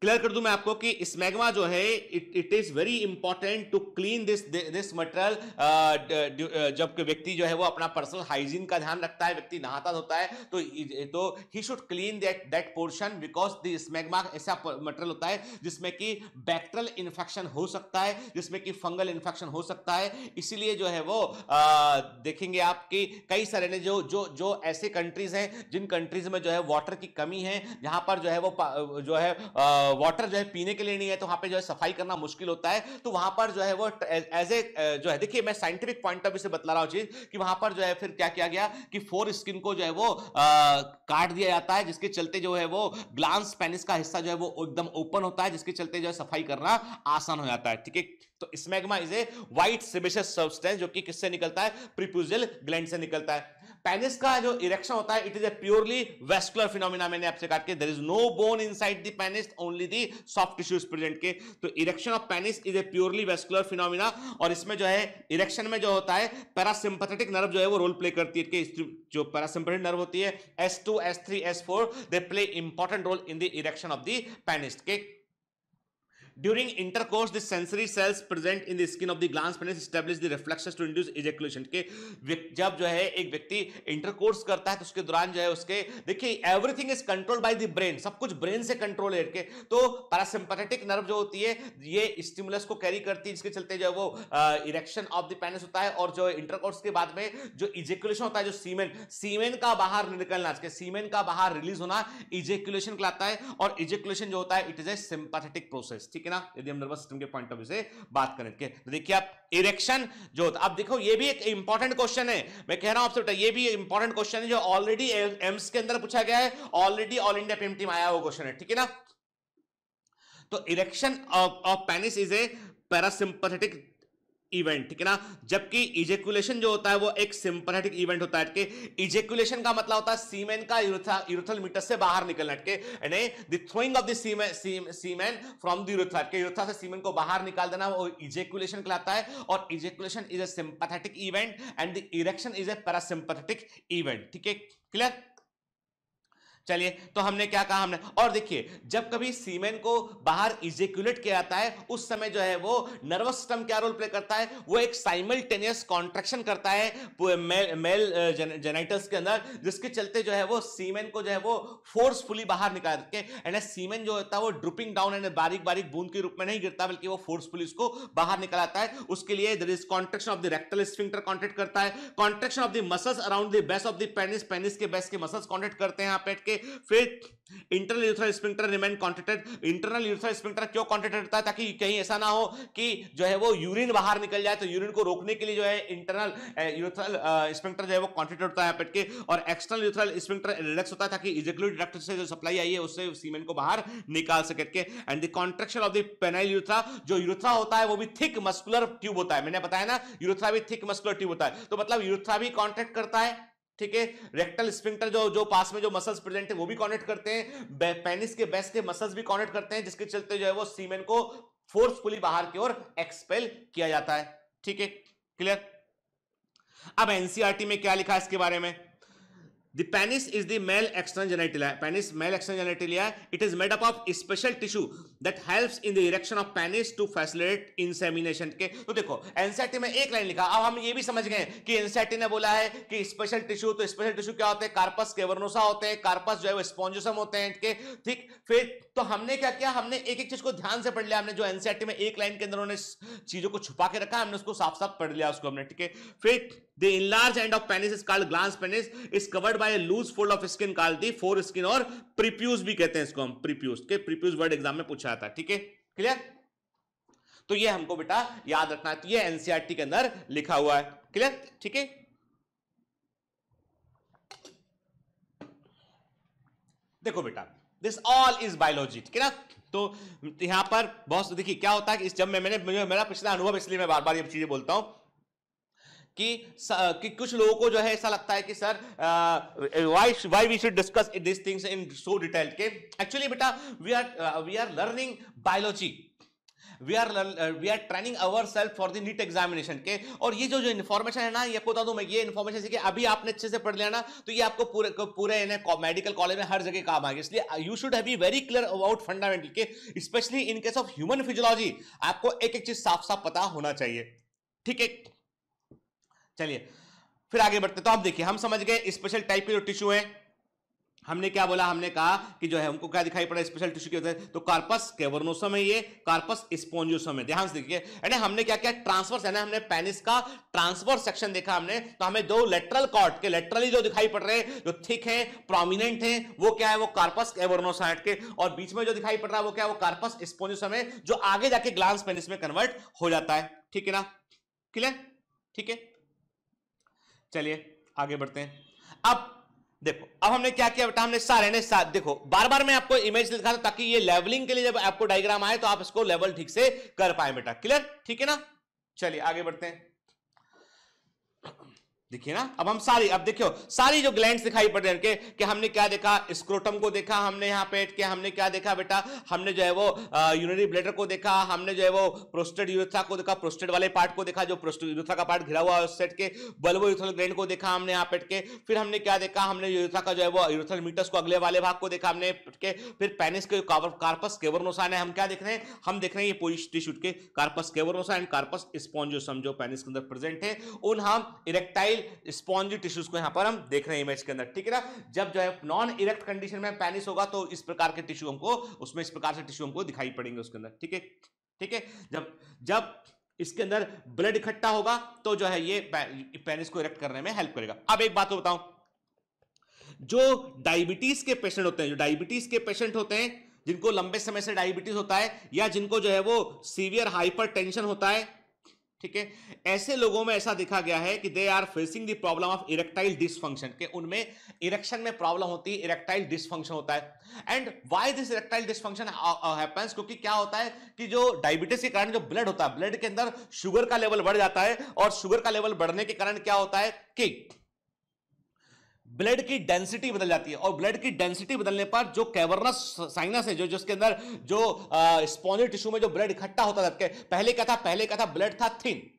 क्लियर कर दूं मैं आपको कि स्मैग्मा जो है it it is very important to clean this this material जब व्यक्ति जो है वो अपना पर्सनल हाइजीन का ध्यान रखता है व्यक्ति नहाता धोता है तो तो he should clean that that portion because the smegma ऐसा मटेरियल होता है जिसमें कि बैक्टेरियल इन्फेक्शन हो सकता है जिसमें कि फंगल इन्फेक्शन हो सकता है इसीलिए जो है वो आ, uh, देखेंगे कि कई सारे ने जो जो जो ऐसे कंट्रीज हैं जिन कंट्रीज में जो है वाटर की कमी है जहाँ पर जो है वो जो है आ, uh, वाटर जो है पीने के लिए नहीं है तो वहां पे जो है सफाई करना मुश्किल होता है तो वहां पर जो है वो एज ए जो है देखिए मैं साइंटिफिक पॉइंट ऑफ से बतला रहा हूँ चीज कि वहां पर जो है फिर क्या किया गया कि फोर स्किन को जो है वो काट दिया जाता है जिसके चलते जो है वो ग्लांस पेनिस का हिस्सा जो है वो एकदम ओपन होता है जिसके चलते जो है सफाई करना आसान हो जाता है ठीक है तो smegma is a white sebaceous substance जो कि किससे निकलता है प्रिप्यूजल ग्लैंड से निकलता है पेनिस का जो इरेक्शन होता है it is a purely vascular phenomena मैंने आपसे कहा कि there is no bone inside the penis only the soft tissues present के तो erection of penis is a purely vascular phenomena और इसमें जो है इरेक्शन में जो होता है पैरासिम्पथेटिक नर्व जो है वो रोल प्ले करती है कि जो पैरासिम्पथेटिक नर्व होती है S two S three S four they play important role in the erection of the penis के during intercourse the sensory cells present in the skin of the glans glans the reflection to induce to के जब जो है एक व्यक्ति intercourse करता है तो उसके दौरान जो है उसके देखिए everything is control by the brain सब कुछ ब्रेन से कंट्रोल है के तो पैरासिम्पथेटिक नर्व जो होती है ये स्टिमुलस को कैरी करती है जिसके चलते जो है वो इरेक्शन ऑफ द पेनिस होता है और जो इंटरकोर्स के बाद में जो इजेकुलेशन होता है जो सीमेन सीमेन का बाहर निकलना सीमेन का बाहर रिलीज होना इजेकुलेशन कहलाता है और इजेकुलेशन जो होता है it is a sympathetic process ठीक है है ना यदि हम नर्वस सिस्टम के पॉइंट ऑफ व्यू से बात करें तो देखिए आप इरेक्शन जो आप देखो ये भी एक इंपॉर्टेंट क्वेश्चन है मैं कह रहा हूं आपसे बेटा ये भी इंपॉर्टेंट क्वेश्चन है जो ऑलरेडी एम्स के अंदर पूछा गया है already all India PMT आया हुआ क्वेश्चन है ठीक है ना तो erection of penis is a parasympathetic event ठीक है ना जबकि इजेकुलेशन जो होता है वो एक सिंपथेटिक इवेंट होता है इजेकुलेशन का मतलब होता है सीमेन का यूरोथल मीटर से बाहर निकलना के यानी the throwing of the semen from the urethra के यूरोथा से सीमेन को बाहर निकाल देना वो इजेकुलेशन कहलाता है और ejaculation is a sympathetic event and the erection is a parasympathetic event ठीक है क्लियर चलिए तो हमने क्या कहा हमने और देखिए जब कभी सीमेन को बाहर इजेक्यूलेट किया जाता है उस समय जो है वो नर्वस सिस्टम क्या रोल प्ले करता है वो एक साइमल्टेनियस कॉन्ट्रेक्शन करता है मेल, मेल जेनाइटल्स के अंदर जिसके चलते जो है वो सीमेन को जो है वो फोर्सफुली बाहर निकाल के एंड सीमेन जो होता है वो ड्रुपिंग डाउन एंड बारीक बारीक बूंद के रूप में नहीं गिरता बल्कि वो फोर्सफुली उसको बाहर निकल आता है उसके लिए there is contraction of the rectal sphincter contract करता है contraction of the muscles around the base of the penis penis के बेस के मसल्स कॉन्ट्रेक्ट करते हैं यहाँ पेट के फिर internal urethral sphincter remain contracted internal urethral sphincter क्यों कॉन्टेटेड होता है ताकि कहीं ऐसा ना हो कि जो है वो यूरिन बाहर निकल जाए तो यूरिन को रोकने के लिए जो है इंटरनल यूथल स्पिंक्टर जो है वो कॉन्टेटेड होता है पेट के और एक्सटर्नल यूथल स्पिंक्टर रिलैक्स होता है ताकि इजेक्लू डक्ट से जो सप्लाई आई है उससे सीमेंट को बाहर निकाल सके के and the contraction of the penile urethra जो यूथ्रा होता है वो भी थिक मस्कुलर ट्यूब होता है मैंने बताया ना यूथ्रा भी थिक मस्कुलर ट्यूब होता है तो मतलब यूथ्रा भी कॉन्ट्रैक्ट करता है ठीक है रेक्टल स्प्रिंक्टर जो जो पास में जो मसल्स प्रेजेंट है वो भी कॉनेक्ट करते हैं पेनिस के बेस के मसल्स भी कॉनेक्ट करते हैं जिसके चलते जो है वो सीमेन को फोर्सफुली बाहर की ओर एक्सपेल किया जाता है ठीक है क्लियर अब एनसीआरटी e में क्या लिखा है इसके बारे में The penis is the male external genitalia. Penis, male external genitalia. It is made up of special tissue that helps in the erection of penis to facilitate insemination. के तो देखो एनसीआरटी में एक लाइन लिखा अब हम ये भी समझ गए कि एनसीआरटी ने बोला है कि स्पेशल टिश्यू तो स्पेशल टिश्यू क्या होते हैं कार्पस केवर्नोसा होते हैं कार्पस जो है वो स्पॉन्जोसम होते हैं इनके. ठीक फिर तो हमने क्या किया हमने एक एक चीज को ध्यान से पढ़ लिया हमने जो एनसीआरटी में एक लाइन के अंदर उन्होंने चीजों को छुपा के रखा हमने उसको साफ साफ पढ़ लिया उसको हमने ठीक है फिर The enlarged end of penis is called glans penis. Is covered by a loose fold of skin called the foreskin और prepuce भी कहते हैं इसको हम prepuce के prepuce word एग्जाम में पूछा था ठीक है क्लियर तो ये हमको बेटा याद रखना तो ये एनसीआरटी e के अंदर लिखा हुआ है क्लियर ठीक है देखो बेटा दिस ऑल इज बायोलॉजी ठीक है ना तो यहां पर बहुत देखिए क्या होता है कि इस जब मैं मैंने मेरा पिछला अनुभव इसलिए मैं बार बार ये चीजें बोलता हूं कि कि कुछ लोगों को जो है ऐसा लगता है कि sir why why we should discuss this things in so detail के एक्चुअली बेटा we are we are learning biology we are we are training our self for the NEET examination के और ये जो जो इन्फॉर्मेशन है ना ये आपको बता दूं मैं ये इन्फॉर्मेशन है अभी आपने अच्छे से पढ़ लिया ना तो ये आपको पूरे पूरे मेडिकल कॉलेज में हर जगह काम आएगा इसलिए you should have very clear about fundamental के specially in case of human physiology आपको एक एक चीज साफ साफ पता होना चाहिए ठीक है चलिए फिर आगे बढ़ते तो आप देखिए हम समझ गए स्पेशल टाइप के जो टिश्यू है हमने क्या बोला हमने कहा कि जो है उनको क्या दिखाई पड़ा स्पेशल टिश्यू की होते तो कार्पस केवर्नोसम है ये कार्पस स्पोन्जोसम है ध्यान से देखिए यानी हमने क्या किया ट्रांसवर्स ना हमने पेनिस का ट्रांसफर सेक्शन देखा हमने तो हमें दो लेटरल कॉर्ड के लेटरली जो दिखाई पड़ रहे हैं जो थिक है प्रोमिनेंट है वो क्या है वो कार्पस एवर्नोसाइट के और बीच में जो दिखाई पड़ रहा है वो क्या है वो कार्पस स्पोन्जोसम है जो आगे जाके ग्लांस पेनिस में कन्वर्ट हो जाता है ठीक है ना क्लियर ठीक है चलिए आगे बढ़ते हैं अब देखो अब हमने क्या किया बेटा हमने सारे ने साथ देखो बार बार मैं आपको इमेज दिखा था ताकि ये लेवलिंग के लिए जब आपको डायग्राम आए तो आप इसको लेवल ठीक से कर पाए बेटा क्लियर ठीक है ना चलिए आगे बढ़ते हैं देखिए ना अब हम सारी अब देखियो सारी जो ग्लैंड दिखाई पड़ रही कि हमने क्या देखा स्क्रोटम को देखा हमने यहाँ पेट के हमने क्या देखा बेटा हमने जो है वो यूनरी ब्लेडर को देखा हमने जो है वो प्रोस्टेड यूथा को देखा प्रोस्टेड वाले पार्ट को देखा जो प्रोस्टेड यूथा का पार्ट घिरा हुआ है सेट के बल्बो यूथल ग्लैंड को देखा हमने यहाँ पेट के फिर हमने क्या देखा हमने यूथा का जो है वो यूथल मीटर्स को अगले वाले भाग को देखा हमने के फिर पेनिस के कार्पस केवरनोसान है हम क्या देख रहे हैं हम देख रहे हैं ये पोजिश टिश्यूट के कार्पस केवर एंड कार्पस स्पॉन्जोसम जो पेनिस के अंदर प्रेजेंट है उन हम इरेक्टाइल आई स्पॉन्जी टिश्यूज को यहां पर हम देख रहे हैं इमेज के अंदर ठीक है ना जब जो है नॉन इरेक्ट कंडीशन में पैनिस होगा तो इस प्रकार के टिश्यू हमको उसमें इस प्रकार से टिश्यू हमको दिखाई पड़ेंगे उसके अंदर ठीक है ठीक है जब जब इसके अंदर ब्लड इकट्ठा होगा तो जो है ये पैनिस को इरेक्ट करने में हेल्प करेगा अब एक बात तो बताऊं जो डायबिटीज के पेशेंट होते हैं जो डायबिटीज के पेशेंट होते हैं जिनको लंबे समय से डायबिटीज होता है या जिनको जो है वो सीवियर हाइपरटेंशन होता है ठीक है ऐसे लोगों में ऐसा देखा गया है कि they are facing the problem of erectile dysfunction के उनमें इरेक्शन में प्रॉब्लम होती है इरेक्टाइल डिसफंक्शन होता है and why this erectile dysfunction happens क्योंकि क्या होता है कि जो डायबिटीज के कारण जो ब्लड होता है ब्लड के अंदर शुगर का लेवल बढ़ जाता है और शुगर का लेवल बढ़ने के कारण क्या होता है कि ब्लड की डेंसिटी बदल जाती है और ब्लड की डेंसिटी बदलने पर जो कैवर्नस साइनस है जो जिसके अंदर जो स्पॉन्जी टिश्यू में जो ब्लड इकट्ठा होता था पहले क्या था पहले क्या था ब्लड था थिन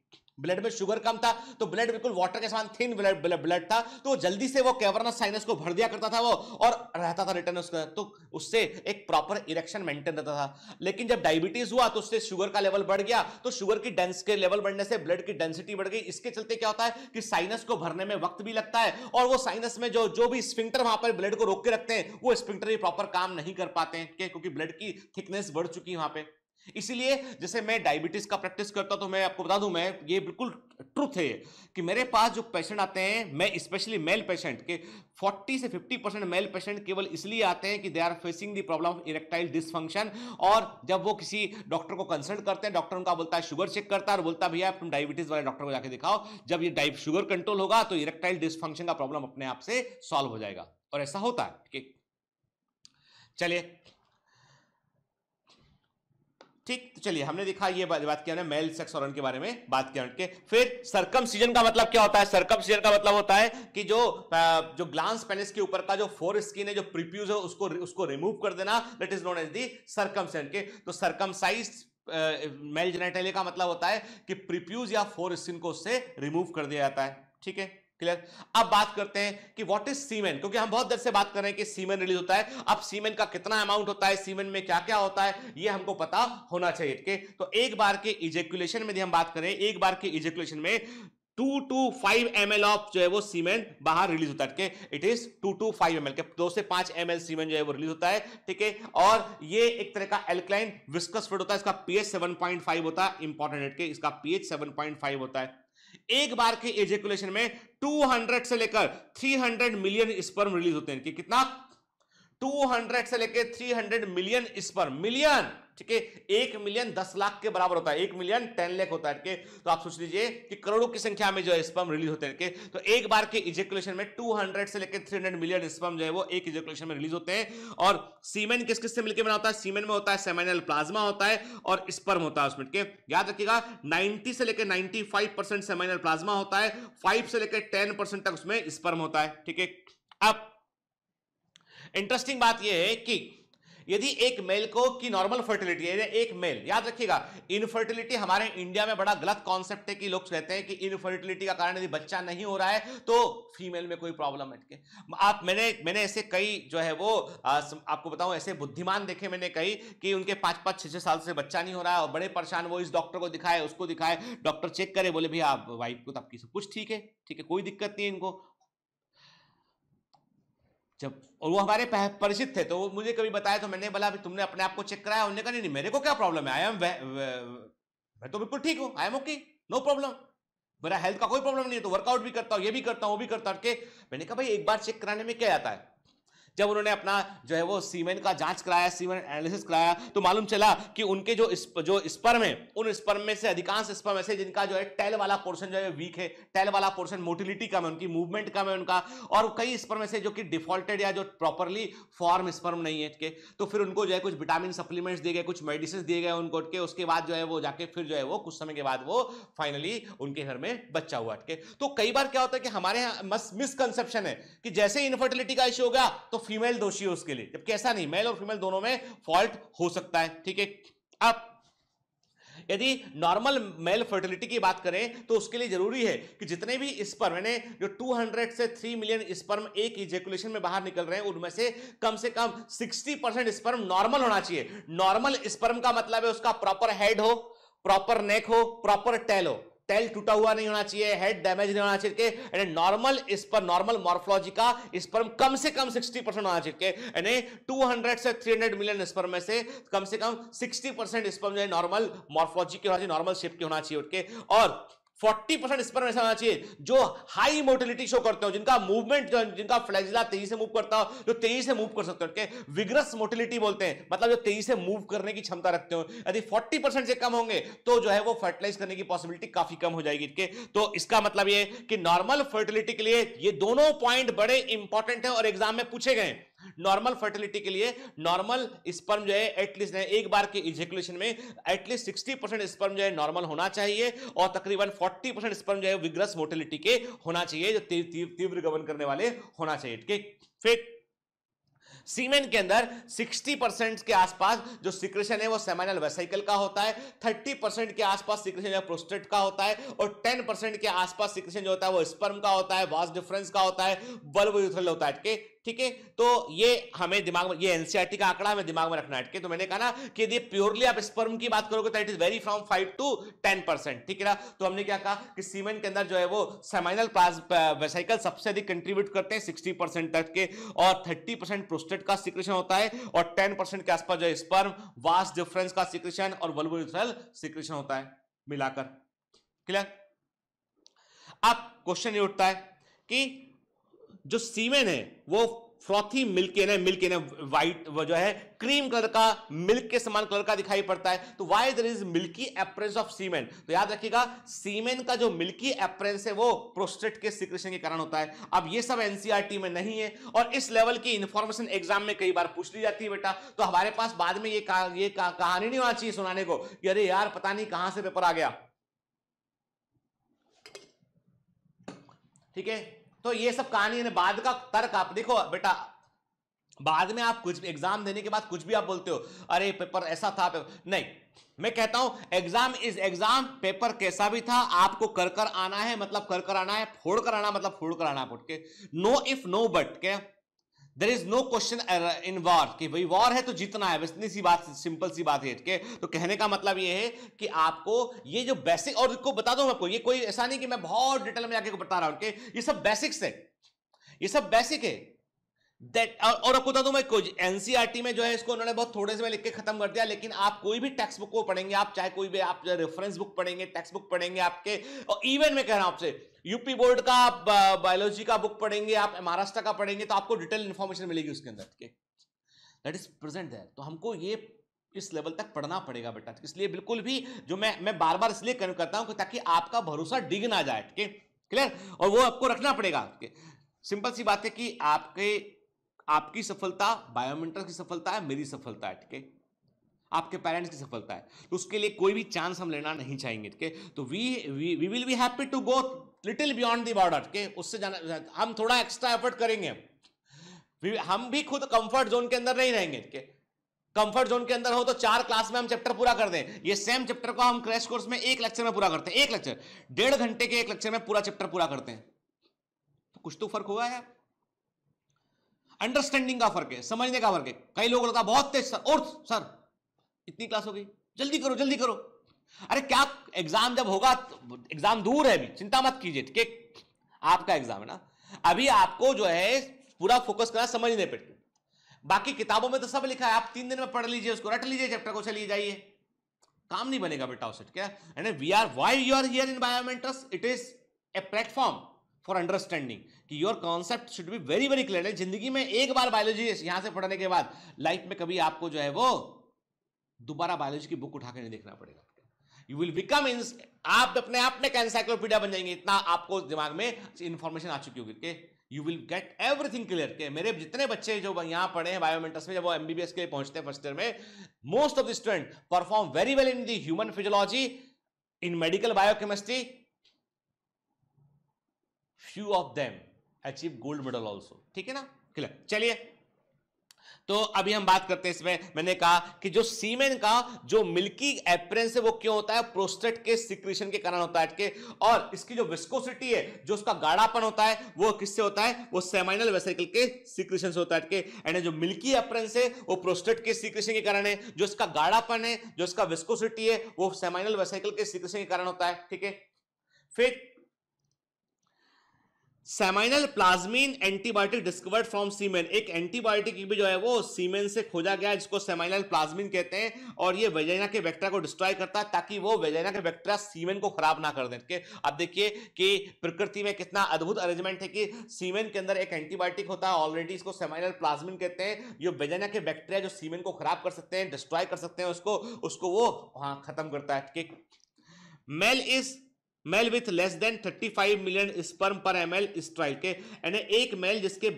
ब्लड में शुगर कम था तो ब्लड बिल्कुल वाटर के समान थिन ब्लड था तो जल्दी से वो कैवर्नस साइनस को भर दिया करता था वो और रहता था रिटर्न उसका तो उससे एक प्रॉपर इरेक्शन मेंटेन रहता था लेकिन जब डायबिटीज हुआ तो उससे शुगर का लेवल बढ़ गया तो शुगर की डेंस के लेवल बढ़ने से ब्लड की डेंसिटी बढ़ गई इसके चलते क्या होता है कि साइनस को भरने में वक्त भी लगता है और वो साइनस में जो जो भी स्पिंक्टर वहां पर ब्लड को रोक के रखते हैं वो स्पिंक्टर भी प्रॉपर काम नहीं कर पाते हैं क्योंकि ब्लड की थिकनेस बढ़ चुकी है वहां पर इसीलिए जैसे मैं डायबिटीज का प्रैक्टिस करता तो मैं आपको बता दूं मैं ये बिल्कुल ट्रूथ है कि मेरे पास जो पेशेंट आते हैं मैं स्पेशली मेल पेशेंट के 40 से 50 परसेंट मेल पेशेंट केवल इसलिए आते हैं कि they are facing the problem of erectile dysfunction और जब वो किसी डॉक्टर को कंसल्ट करते हैं डॉक्टर उनका बोलता है शुगर चेक करता है और बोलता है भैया तुम डायबिटीज वाले डॉक्टर को जाकर दिखाओ जब ये डाइब शुगर कंट्रोल होगा तो इरेक्टाइल डिसफंक्शन का प्रॉब्लम अपने आप से सॉल्व हो जाएगा और ऐसा होता है ठीक चलिए ठीक तो चलिए हमने देखा ये बात, बात किया ना मेल सेक्स ऑर्गन के बारे में बात किया के फिर सरकम सीजन का मतलब क्या होता है सरकम सीजन का मतलब होता है कि जो जो ग्लांस पेनिस के ऊपर का जो फोर स्किन है जो प्रिप्यूज है उसको उसको रिमूव कर देना that is known as the circumcision के तो सरकम साइज मेल जेनेटेलिया का मतलब होता है कि प्रिप्यूज या फोर स्किन को उससे रिमूव कर दिया जाता है ठीक है क्लियर अब बात करते हैं कि व्हाट इज सीमेन क्योंकि हम बहुत देर से बात कर रहे हैं कि सीमेन रिलीज होता है अब सीमेन का कितना अमाउंट होता है सीमेन में क्या क्या होता है ये हमको पता होना चाहिए ठीक है तो एक बार के इजेकुलेशन में हम बात करें एक बार के इजेकुलेशन में two to five M L of जो है वो सीमेंट बाहर रिलीज होता है ठीक है it is two to five M L के दो से पांच एम एल सीमेंट जो है वो रिलीज होता है ठीक है और ये एक तरह का एल्कलाइन विस्कस फ्लूड होता है इसका पीएच सेवन पॉइंट फाइव होता है इंपॉर्टेंट इसका पीएच सेवन पॉइंट फाइव होता है एक बार के एजेकुलेशन में 200 से लेकर 300 मिलियन स्पर्म रिलीज होते हैं कि कितना 200 से लेकर 300 मिलियन स्पर्म मिलियन ठीक है एक मिलियन दस लाख के बराबर होता है एक मिलियन टेन लाख होता है ठीक है तो आप सोच लीजिए कि करोड़ों की संख्या में जो है स्पम रिलीज होते हैं ठीक है तो एक बार के इजेकुलेशन में 200 से लेकर 300 मिलियन स्पम जो है वो एक इजेकुलेशन में रिलीज होते हैं और सीमेन किस किस से मिलकर बना होता है सीमेन में होता है सेमेनल प्लाज्मा होता है और स्पर्म होता है उसमें ठीक है याद रखिएगा नाइनटी से लेकर नाइन्टी सेमेनल प्लाज्मा होता है फाइव से लेकर टेन तक उसमें स्पर्म होता है ठीक है अब इंटरेस्टिंग बात यह है कि यदि एक मेल को की नॉर्मल फर्टिलिटी है एक मेल याद रखिएगा इनफर्टिलिटी हमारे इंडिया में बड़ा गलत कॉन्सेप्ट है कि लोग कहते हैं कि इनफर्टिलिटी का कारण यदि बच्चा नहीं हो रहा है तो फीमेल में कोई प्रॉब्लम अटके आप मैंने मैंने ऐसे कई जो है वो आ, आपको बताऊं ऐसे बुद्धिमान देखे मैंने कई कि उनके पांच पांच छह छह साल से बच्चा नहीं हो रहा है और बड़े परेशान वो इस डॉक्टर को दिखाए उसको दिखाए डॉक्टर चेक करे बोले भैया आप वाइफ को तो आपकी सब कुछ ठीक है ठीक है कोई दिक्कत नहीं इनको जब और वो हमारे परिचित थे तो वो मुझे कभी बताया तो मैंने बोला अभी तुमने अपने आप को चेक कराया उन्होंने कहा नहीं नहीं मेरे को क्या प्रॉब्लम है आई एम मैं तो बिल्कुल ठीक हूँ I am okay no problem मेरा हेल्थ का कोई प्रॉब्लम नहीं है तो वर्कआउट भी करता हूँ ये भी करता हूँ वो भी करता हूँ के मैंने कहा भाई एक बार चेक कराने में क्या आता है जब उन्होंने अपना जो है वो सीमेन का जांच कराया सीमेन एनालिसिस कराया तो मालूम चला कि उनके जो इस, जो स्पर्म है उन स्पर्म में से अधिकांश स्पर्म ऐसे जिनका जो है टेल वाला पोर्शन जो है वीक है टेल वाला पोर्शन मोटिलिटी कम है उनकी मूवमेंट कम है उनका और कई स्पर्म ऐसे जो कि डिफॉल्टेड या जो प्रॉपरली फॉर्म स्पर्म नहीं है के तो फिर उनको जो है कुछ विटामिन सप्लीमेंट्स दिए गए कुछ मेडिसिन दिए गए उनको के उसके बाद जो है वो जाके फिर जो है वो कुछ समय के बाद वो फाइनली उनके घर में बच्चा हुआ अटके तो कई बार क्या होता है कि हमारे यहाँ मिसकनसेप्शन है कि जैसे इनफर्टिलिटी का इश्यू होगा तो फीमेल दोषी है उसके लिए जब कैसा नहीं मेल और फीमेल दोनों में फॉल्ट हो सकता है ठीक है अब यदि नॉर्मल मेल फर्टिलिटी की बात करें तो उसके लिए जरूरी है कि जितने भी स्पर्म यानी जो 200 से 3 मिलियन स्पर्म एक इजेकुलेशन में बाहर निकल रहे हैं उनमें से कम से कम 60 परसेंट स्पर्म नॉर्मल होना चाहिए नॉर्मल स्पर्म का मतलब है उसका प्रॉपर हेड हो प्रॉपर नेक हो प्रॉपर टेल हो टेल टूटा हुआ नहीं होना चाहिए हेड डैमेज नहीं होना चाहिए यानी नॉर्मल इस पर नॉर्मल मॉर्फोलॉजी का इस पर कम से कम 60 परसेंट होना चाहिए यानी 200 से 300 मिलियन पर में से कम से कम 60 परसेंट स्पर्म जो है नॉर्मल मॉर्फोलॉजी के होना चाहिए नॉर्मल शेप के होना चाहिए और फोर्टी परसेंट स्पर्म ऐसा होना चाहिए जो हाई मोटिलिटी शो करते हो जिनका मूवमेंट जिनका फ्लैजिला तेजी से मूव करता हो जो तेजी से मूव कर सकते हो विग्रस मोटिलिटी बोलते हैं मतलब जो तेजी से मूव करने की क्षमता रखते हो यदि फोर्टी परसेंट से कम होंगे तो जो है वो फर्टिलाइज करने की पॉसिबिलिटी काफी कम हो जाएगी इनके तो इसका मतलब ये कि नॉर्मल फर्टिलिटी के लिए ये दोनों पॉइंट बड़े इंपॉर्टेंट है और एग्जाम में पूछे गए नॉर्मल फर्टिलिटी के लिए नॉर्मल स्पर्म जो है एटलीस्ट एक बार के इजेकुलेशन में एटलीस्ट सिक्सटी परसेंट स्पर्म जो है नॉर्मल होना चाहिए और तकरीबन फोर्टी परसेंट स्पर्म जो है विग्रस मोटिलिटी के होना चाहिए जो तीव्र ती, ती, गमन करने वाले होना चाहिए ठीक फिर सीमेन के अंदर 60 परसेंट के आसपास जो सिक्रेशन है वो सेमाइनल वेसाइकल का होता है 30 परसेंट के आसपास सिक्रेशन जो प्रोस्टेट का होता है और 10 परसेंट के आसपास सिक्रेशन जो होता है वो स्पर्म का होता है वास डिफरेंस का होता है बल्ब यूथल होता है ठीक है ठीक है तो ये हमें दिमाग में ये एनसीआरटी e का आंकड़ा हमें दिमाग में रखना है ठीक है तो मैंने कहा ना कि यदि प्योरली आप स्पर्म की बात करोगे तो it is vary from five to ten percent ठीक है ना तो हमने क्या कहा कि सीमेंट के अंदर जो है वो सेमाइनल वेसाइकल सबसे अधिक कंट्रीब्यूट करते हैं सिक्सटी परसेंट तक के और थर्टी परसेंट प्रोस्टेट का सिक्रेशन होता है और टेन परसेंट के आसपास जो है स्पर्म वास डिफरेंस का सिक्रेशन और वल्वोरिथ्रल सिक्रेशन होता है मिलाकर क्लियर अब क्वेश्चन ये उठता है कि जो सीमेन है वो फ्रॉथी मिल्केन है मिल्केन है व्हाइट वो जो है क्रीम कलर का मिल्क के समान कलर का दिखाई पड़ता है तो why there is milky appearance of semen तो याद रखिएगा सीमेन का जो मिल्की एप्रेंस है वो प्रोस्टेट के सिक्रेशन के कारण होता है अब ये सब एनसीआरटी e में नहीं है और इस लेवल की इंफॉर्मेशन एग्जाम में कई बार पूछ ली जाती है बेटा तो हमारे पास बाद में ये का, ये का, कहानी नहीं होना चाहिए सुनाने को कि अरे यार पता नहीं कहां से पेपर आ गया ठीक है तो ये सब कहानी बाद का तर्क आप देखो बेटा बाद में आप कुछ एग्जाम देने के बाद कुछ भी आप बोलते हो अरे पेपर ऐसा था पेपर नहीं मैं कहता हूं एग्जाम इज एग्जाम पेपर कैसा भी था आपको कर कर आना है मतलब कर कर मतलब आना है फोड़ कर आना मतलब फोड़ कर आना फुटके के नो इफ नो बट क्या there is no question in war कि भाई वॉर है तो जीतना है बस इतनी सी बात सिंपल सी बात है तो कहने का मतलब ये है कि आपको ये जो बेसिक और को बता दो आपको ये कोई ऐसा नहीं कि मैं बहुत डिटेल में जाके बता रहा हूं ये सब बेसिक्स है ये सब बेसिक है That, और और आपको बता दू मैं कुछ एनसीआरटी e में जो है इसको उन्होंने बहुत थोड़े से में लिख के खत्म कर दिया लेकिन आप कोई भी टेक्स्ट बुक को पढ़ेंगे आप चाहे कोई भी आप रेफरेंस बुक पढ़ेंगे टेक्स्ट बुक पढ़ेंगे आपके और इवन में कह रहा हूं आपसे यूपी बोर्ड का आप बायोलॉजी का बुक पढ़ेंगे आप महाराष्ट्र का पढ़ेंगे तो आपको डिटेल इन्फॉर्मेशन मिलेगी उसके अंदर के दैट इज प्रेजेंट है तो हमको ये इस लेवल तक पढ़ना पड़ेगा बेटा तो इसलिए बिल्कुल भी जो मैं मैं बार बार इसलिए करता हूं ताकि आपका भरोसा डिग ना जाए ठीक है क्लियर और वो आपको रखना पड़ेगा सिंपल सी बात है कि आपके आपकी सफलता बायोमेंटर की सफलता है मेरी सफलता है ठीक है आपके पेरेंट्स की सफलता है तो उसके लिए कोई भी चांस हम लेना नहीं चाहेंगे ठीक है तो we we will be happy to go little beyond the border ठीक है उससे जाना हम थोड़ा एक्स्ट्रा एफर्ट करेंगे हम भी खुद कंफर्ट जोन के अंदर नहीं रहेंगे ठीक है कंफर्ट जोन के अंदर हो तो चार क्लास में हम चैप्टर पूरा कर दें ये सेम चैप्टर को हम क्रैश कोर्स में एक लेक्चर में पूरा करते हैं एक लेक्चर डेढ़ घंटे के एक लेक्चर में पूरा चैप्टर पूरा करते हैं तो कुछ तो फर्क हुआ है अंडरस्टैंडिंग का फर्क है समझने का फर्क है कई लोग लगा बहुत तेज सर और सर इतनी क्लास हो गई जल्दी करो जल्दी करो अरे क्या एग्जाम जब होगा एग्जाम तो दूर है अभी चिंता मत कीजिए ठीक है आपका एग्जाम है ना अभी आपको जो है पूरा फोकस करना समझने पर बाकी किताबों में तो सब लिखा है आप तीन दिन में पढ़ लीजिए उसको रट लीजिए चैप्टर को चलिए जाइए काम नहीं बनेगा बेटा उसे क्या we are why you are here environment it is a platform for understanding कि your concept should be very very clear जिंदगी में एक बार बायोलॉजी यहां से पढ़ने के बाद लाइफ में कभी आपको जो है वो दोबारा बायोलॉजी की बुक उठा नहीं देखना पड़ेगा यू विल बिकम आप अपने आप में एनसाइक्लोपीडिया बन जाएंगे इतना आपको दिमाग में इंफॉर्मेशन आ चुकी होगी के you will get everything clear के मेरे जितने बच्चे जो यहाँ पढ़े हैं बायोमेंटस में जब वो एमबीबीएस के लिए पहुंचते हैं फर्स्ट ईयर में most of the student perform very well in the human human physiology in medical biochemistry few of them achieve gold medal also ठीक है ना क्लियर चलिए तो अभी हम बात करते हैं इसमें मैंने कहा कि जो सीमेन का जो मिल्की एपरेंस है वो क्यों होता है प्रोस्टेट के सिक्रेशन के कारण होता है और इसकी जो विस्कोसिटी है जो उसका गाढ़ापन होता है वो किससे होता है वो सेमाइनल वेसिकल के सिक्रेशन से होता है के एंड जो मिल्की एपरेंस है वो प्रोस्टेट के सिक्रेशन के कारण है जो इसका गाढ़ापन है जो इसका विस्कोसिटी है वो सेमाइनल वेसिकल के सिक्रेशन के कारण होता है ठीक है फिर seminal plasmin antibiotic discovered from semen एक एंटीबायोटिक भी जो है वो सीमेन से खोजा गया जिसको सेमाइनल प्लाज्मीन कहते हैं और ये वेजाइना के बैक्टेरिया को डिस्ट्रॉय करता है ताकि वो वेजाइना के बैक्टेरिया सीमेन को खराब ना कर दें अब देखिए कि प्रकृति में कितना अद्भुत अरेंजमेंट है कि सीमेन के अंदर एक एंटीबायोटिक होता है ऑलरेडी इसको सेमाइनल प्लाज्मीन कहते हैं जो वेजाइना के बैक्टेरिया जो सीमेन को खराब कर सकते हैं डिस्ट्रॉय कर सकते हैं उसको उसको वो हाँ खत्म करता है male is male with less than 35 million sperm per M L strike यानी एक मेल जिसके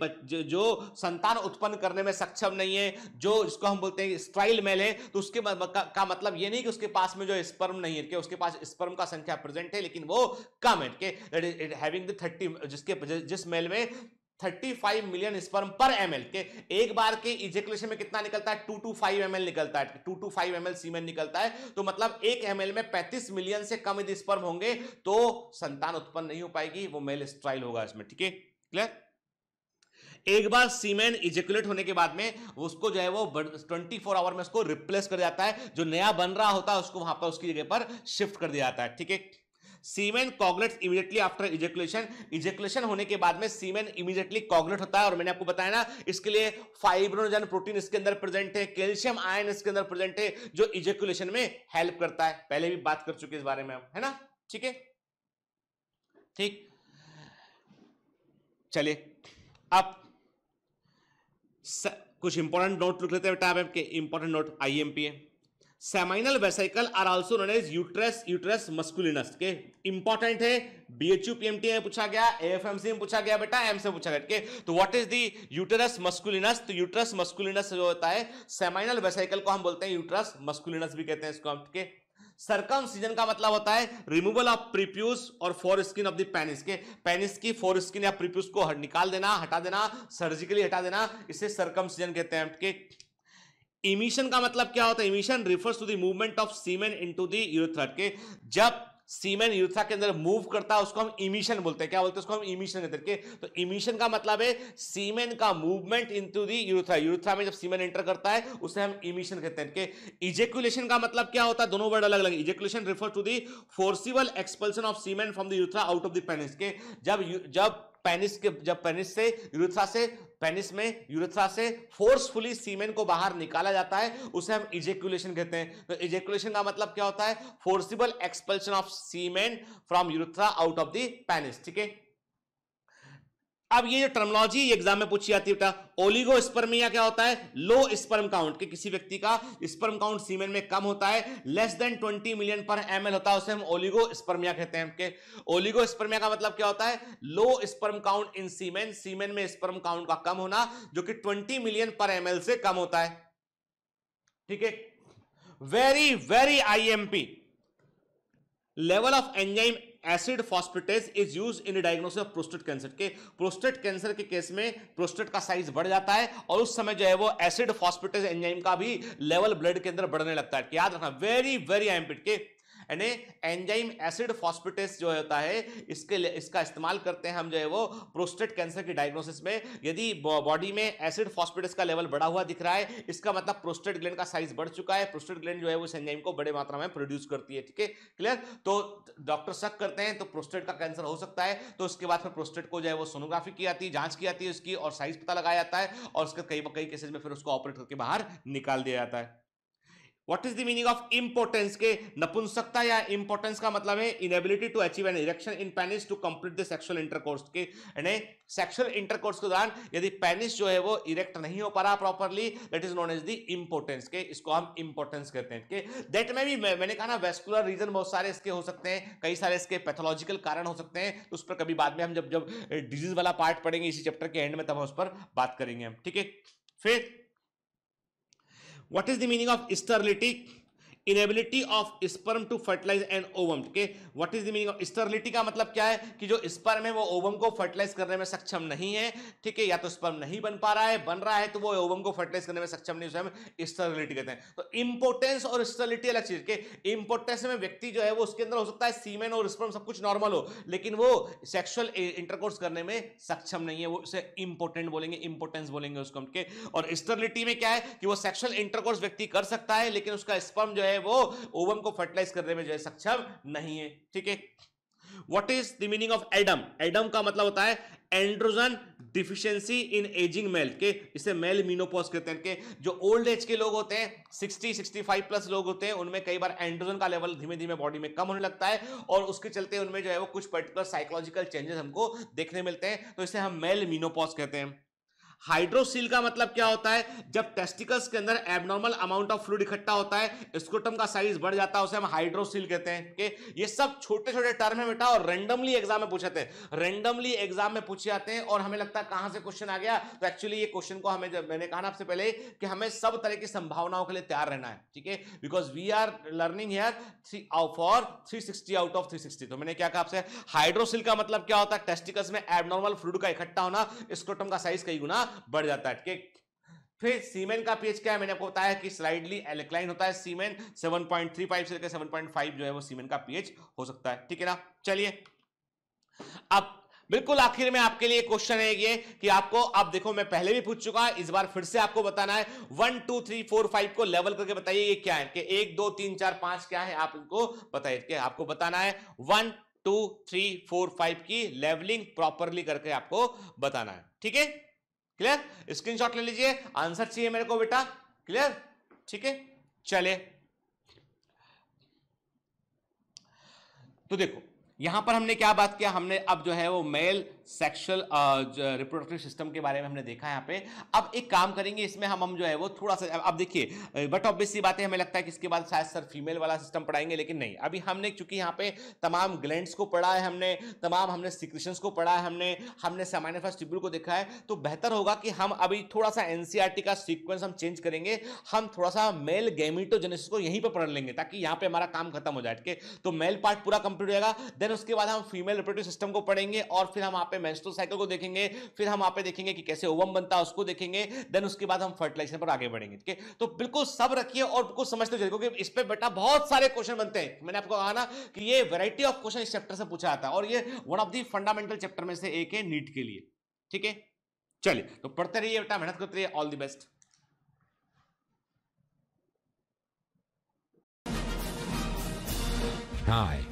जो संतान उत्पन्न करने में सक्षम नहीं है जो इसको हम बोलते हैं स्ट्राइल मेल है तो उसके का, का मतलब ये नहीं कि उसके पास में जो स्पर्म नहीं है कि उसके पास स्पर्म का संख्या प्रेजेंट है लेकिन वो कम है हैविंग द थर्टी जिसके जिस मेल में 35 मिलियन स्पर्म पर एमएल के एक बार के इजेकुलेशन में कितना निकलता है टू टू फाइव एम निकलता है two to five M semen निकलता है तो मतलब एक एम में 35 मिलियन से कम यदि स्पर्म होंगे तो संतान उत्पन्न नहीं हो पाएगी वो मेल स्ट्राइल होगा इसमें ठीक है क्लियर एक बार सीमेन इजेकुलेट होने के बाद में उसको जो है वो 24 फोर आवर में उसको रिप्लेस कर जाता है जो नया बन रहा होता है उसको वहां पर उसकी जगह पर शिफ्ट कर दिया जाता है ठीक है semen coagulates immediately after ejaculation ejaculation होने के बाद में सीमेन इमीडिएटली कॉगलेट होता है और मैंने आपको बताया ना इसके लिए फाइब्रोजन प्रोटीन इसके अंदर प्रेजेंट है कैल्शियम आयन इसके अंदर प्रेजेंट है जो इजेकुलेशन में हेल्प करता है पहले भी बात कर चुके इस बारे में हम है ना ठीक है ठीक चलिए अब स, कुछ इंपॉर्टेंट नोट लिख लेते हैं बेटा आपके important note I M P है seminal vesicle are also known as uterus uterus masculinus के इंपॉर्टेंट है बीएचयू पीएमटी में पूछा गया एएफएमसी में पूछा गया बेटा एम से पूछा गया के तो what is the uterus masculinus तो यूट्रस मस्कुलिनस जो होता है सेमाइनल वेसाइकल को हम बोलते हैं यूट्रस मस्कुलिनस भी कहते हैं इसको हम के है सरकम सीजन का मतलब होता है रिमूवल ऑफ प्रीप्यूज और foreskin of the penis के पेनिस की फोर स्किन या प्रीप्यूज को निकाल देना हटा देना सर्जिकली हटा देना इसे सरकम सीजन कहते हैं के, इमिशन का मतलब क्या होता है emission refers to the movement of semen into urethra के जब सीमेन यूथ्रा के अंदर मूव करता है उसको हम इमिशन बोलते हैं क्या बोलते हैं उसको हम इमिशन करके तो इमिशन का मतलब है सीमेन का मूवमेंट इन टू दूथ्रा यूथ्रा में जब सीमेन एंटर करता है उसे हम इमिशन कहते हैं के इजेकुलेशन का मतलब क्या होता है दोनों वर्ड अलग अलग ejaculation refer to the forcible expulsion of semen from the urethra out of the penis के जब जब पेनिस के जब पेनिस से यूरिथ्रा से पेनिस में यूरिथ्रा से फोर्सफुली सीमेन को बाहर निकाला जाता है उसे हम इजेकुलेशन कहते हैं तो इजेकुलेशन का मतलब क्या होता है forcible expulsion of semen from urethra out of the penis ठीक है अब ये जो टर्मोलॉजी एग्जाम में पूछी जाती है बेटा ओलिगो स्पर्मिया क्या होता है लो स्पर्म काउंट के किसी व्यक्ति का स्पर्म काउंट सीमेन में कम होता है less than 20 million per M होता है उसे हम ओलिगो स्पर्मिया कहते हैं के ओलिगो स्पर्मिया का मतलब क्या होता है लो स्पर्म काउंट इन सीमेन सीमेन में स्पर्म काउंट का कम होना जो कि ट्वेंटी मिलियन पर एम से कम होता है ठीक है very very IMP level of enzyme acid phosphatase is use in diagnosis of prostate cancer के प्रोस्टेट कैंसर के केस में प्रोस्टेट का साइज बढ़ जाता है और उस समय जो है वो एसिड फॉस्पिटेज एंजाइम का भी लेवल ब्लड के अंदर बढ़ने लगता है याद रखना वेरी वेरी एम्पिट के यानी एंजाइम एसिड फॉस्पिटेस जो होता है इसके इसका इस्तेमाल करते हैं हम जो है वो प्रोस्टेट कैंसर की डायग्नोसिस में यदि बॉडी में एसिड फॉस्पिटेस का लेवल बढ़ा हुआ दिख रहा है इसका मतलब प्रोस्टेट ग्लैंड का साइज बढ़ चुका है प्रोस्टेट ग्लैंड जो है वो इस एंजाइम को बड़े मात्रा में प्रोड्यूस करती है ठीक है क्लियर तो डॉक्टर शक करते हैं तो प्रोस्टेट का कैंसर हो सकता है तो उसके बाद फिर प्रोस्टेट को जो है वो सोनोग्राफी की जाती है जाँच की जाती है उसकी और साइज पता लगाया जाता है और उसके कई कई केसेज में फिर उसको ऑपरेट करके बाहर निकाल दिया जाता है what is the meaning of importance के नपुंसकता या इंपोर्टेंस का मतलब है inability to achieve an erection in penis to complete the sexual intercourse के यानी सेक्सुअल इंटरकोर्स के दौरान यदि पेनिस जो है वो इरेक्ट नहीं हो पा रहा properly that is known as the importance के इसको हम इंपोर्टेंस कहते हैं के दैट में भी मैंने कहा ना वेस्कुलर रीजन बहुत सारे इसके हो सकते हैं कई सारे इसके पैथोलॉजिकल कारण हो सकते हैं तो उस पर कभी बाद में हम जब जब डिजीज वाला पार्ट पढ़ेंगे इसी चैप्टर के एंड में तब हम उस पर बात करेंगे हम ठीक है फिर What is the meaning of sterility? Inability of sperm to fertilise and ovum ठीक what is the meaning of sterility का मतलब क्या है कि जो स्पर्म है वो ओवम को फर्टिलाइज करने में सक्षम नहीं है ठीक है या तो स्पर्म नहीं बन पा रहा है बन रहा है तो वो ओवम को फर्टिलाइज करने में सक्षम नहीं उसे स्टर्लिटी कहते हैं तो इंपोर्टेंस और स्टर्लिटी अलग चीज के इंपोर्टेंस में व्यक्ति जो है वो उसके अंदर हो सकता है सीमेन और स्पर्म सब कुछ नॉर्मल हो लेकिन वो सेक्सुअल इंटरकोर्स करने में सक्षम नहीं है वो उसे इंपोर्टेंट बोलेंगे इंपोर्टेंस बोलेंगे उसको हम और स्टर्लिटी में क्या है कि वो सेक्सुअल इंटरकोर्स व्यक्ति कर सकता है लेकिन उसका स्पर्म जो है है वो ओवम को फर्टिलाइज करने में जो है सक्षम नहीं है ठीक है what is the meaning of ADAM ADAM का मतलब होता है androgen deficiency in ageing male के इसे मेल मीनोपोज कहते हैं के जो ओल्ड एज के लोग होते हैं 60 65 प्लस लोग होते हैं उनमें कई बार एंड्रोजन का लेवल धीमे धीमे बॉडी में कम होने लगता है और उसके चलते उनमें जो है वो कुछ पर्टिकुलर साइकोलॉजिकल चेंजेस हमको देखने मिलते हैं तो इसे हम मेल मीनोपोज कहते हैं हाइड्रोसील का मतलब क्या होता है जब टेस्टिकल्स के अंदर एबनॉर्मल अमाउंट ऑफ फ्लूड इकट्ठा होता है स्कोटम का साइज बढ़ जाता है उसे हम हाइड्रोसील कहते हैं के ये सब छोटे छोटे टर्म है बेटा और रेंडमली एग्जाम में पूछे थे रेंडमली एग्जाम में पूछे जाते हैं और हमें लगता है कहां से क्वेश्चन आ गया तो एक्चुअली ये क्वेश्चन को हमें जब मैंने कहा ना आपसे पहले कि हमें सब तरह की संभावनाओं के लिए तैयार रहना है ठीक है because we are learning here for three out of three sixty तो मैंने क्या कहा आपसे हाइड्रोसिल का मतलब क्या होता है टेस्टिकल्स में एबनॉर्मल फ्लूड का इकट्ठा होना स्कोटम का साइज कई गुना बढ़ जाता है ठीक फिर सीमेंट का पीएच क्या है मैंने आपको बताया कि स्लाइडली एलेक्लाइन होता है सीमेंट 7.35 से लेकर 7.5 जो है वो सीमेंट का पीएच हो सकता है ठीक है ना चलिए अब बिल्कुल आखिर में आपके लिए क्वेश्चन है ये कि आपको आप देखो मैं पहले भी पूछ चुका है इस बार फिर से आपको बताना है one two three four five को लेवल करके बताइए ये क्या है कि एक दो तीन चार पांच क्या है आप इनको बताइए कि आपको बताना है one two three four five की लेवलिंग प्रॉपरली करके आपको बताना है ठीक है क्लियर स्क्रीनशॉट ले लीजिए आंसर चाहिए मेरे को बेटा क्लियर ठीक है चले तो देखो यहां पर हमने क्या बात किया हमने अब जो है वो मेल सेक्शुअल रिप्रोडक्टिव सिस्टम के बारे में हमने देखा यहाँ पे अब एक काम करेंगे इसमें हम हम जो है वो थोड़ा सा अब देखिए बट ऑब्वियसली बात है हमें लगता है कि इसके बाद शायद सर फीमेल वाला सिस्टम पढ़ाएंगे लेकिन नहीं अभी हमने चूंकि यहाँ पे तमाम ग्लैंड्स को पढ़ा है हमने तमाम हमने सिक्रेशन को पढ़ा है हमने हमने सामान्य ट्रिब्यूल को देखा है तो बेहतर होगा कि हम अभी थोड़ा सा एनसीआरटी e का सिक्वेंस हम चेंज करेंगे हम थोड़ा सा मेल गैमिटोजेनेसिस को यहीं पर पढ़ लेंगे ताकि यहाँ पर हमारा काम खत्म हो जाए तो मेल पार्ट पूरा कंप्लीट हो जाएगा देन उसके बाद हम फीमेल रिप्रोडक्टिव सिस्टम को पढ़ेंगे और फिर हम आप पे मेंस्ट्रुअल साइकिल को देखेंगे फिर हम आप पे देखेंगे कि कैसे ओवम बनता है उसको देखेंगे देन उसके बाद हम फर्टिलाइजेशन पर आगे बढ़ेंगे ठीक है तो बिल्कुल सब रखिए और बिल्कुल समझते जाइए क्योंकि इस पर बेटा बहुत सारे क्वेश्चन बनते हैं मैंने आपको कहा ना कि ये वेराइटी ऑफ क्वेश्चन इस चैप्टर से पूछा जाता है और ये one of the fundamental chapter में से एक है नीट के लिए ठीक है चलिए तो पढ़ते रहिए बेटा मेहनत करते रहिए all the best Hi.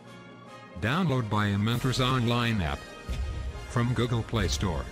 Download by Mentors Online app from Google Play Store.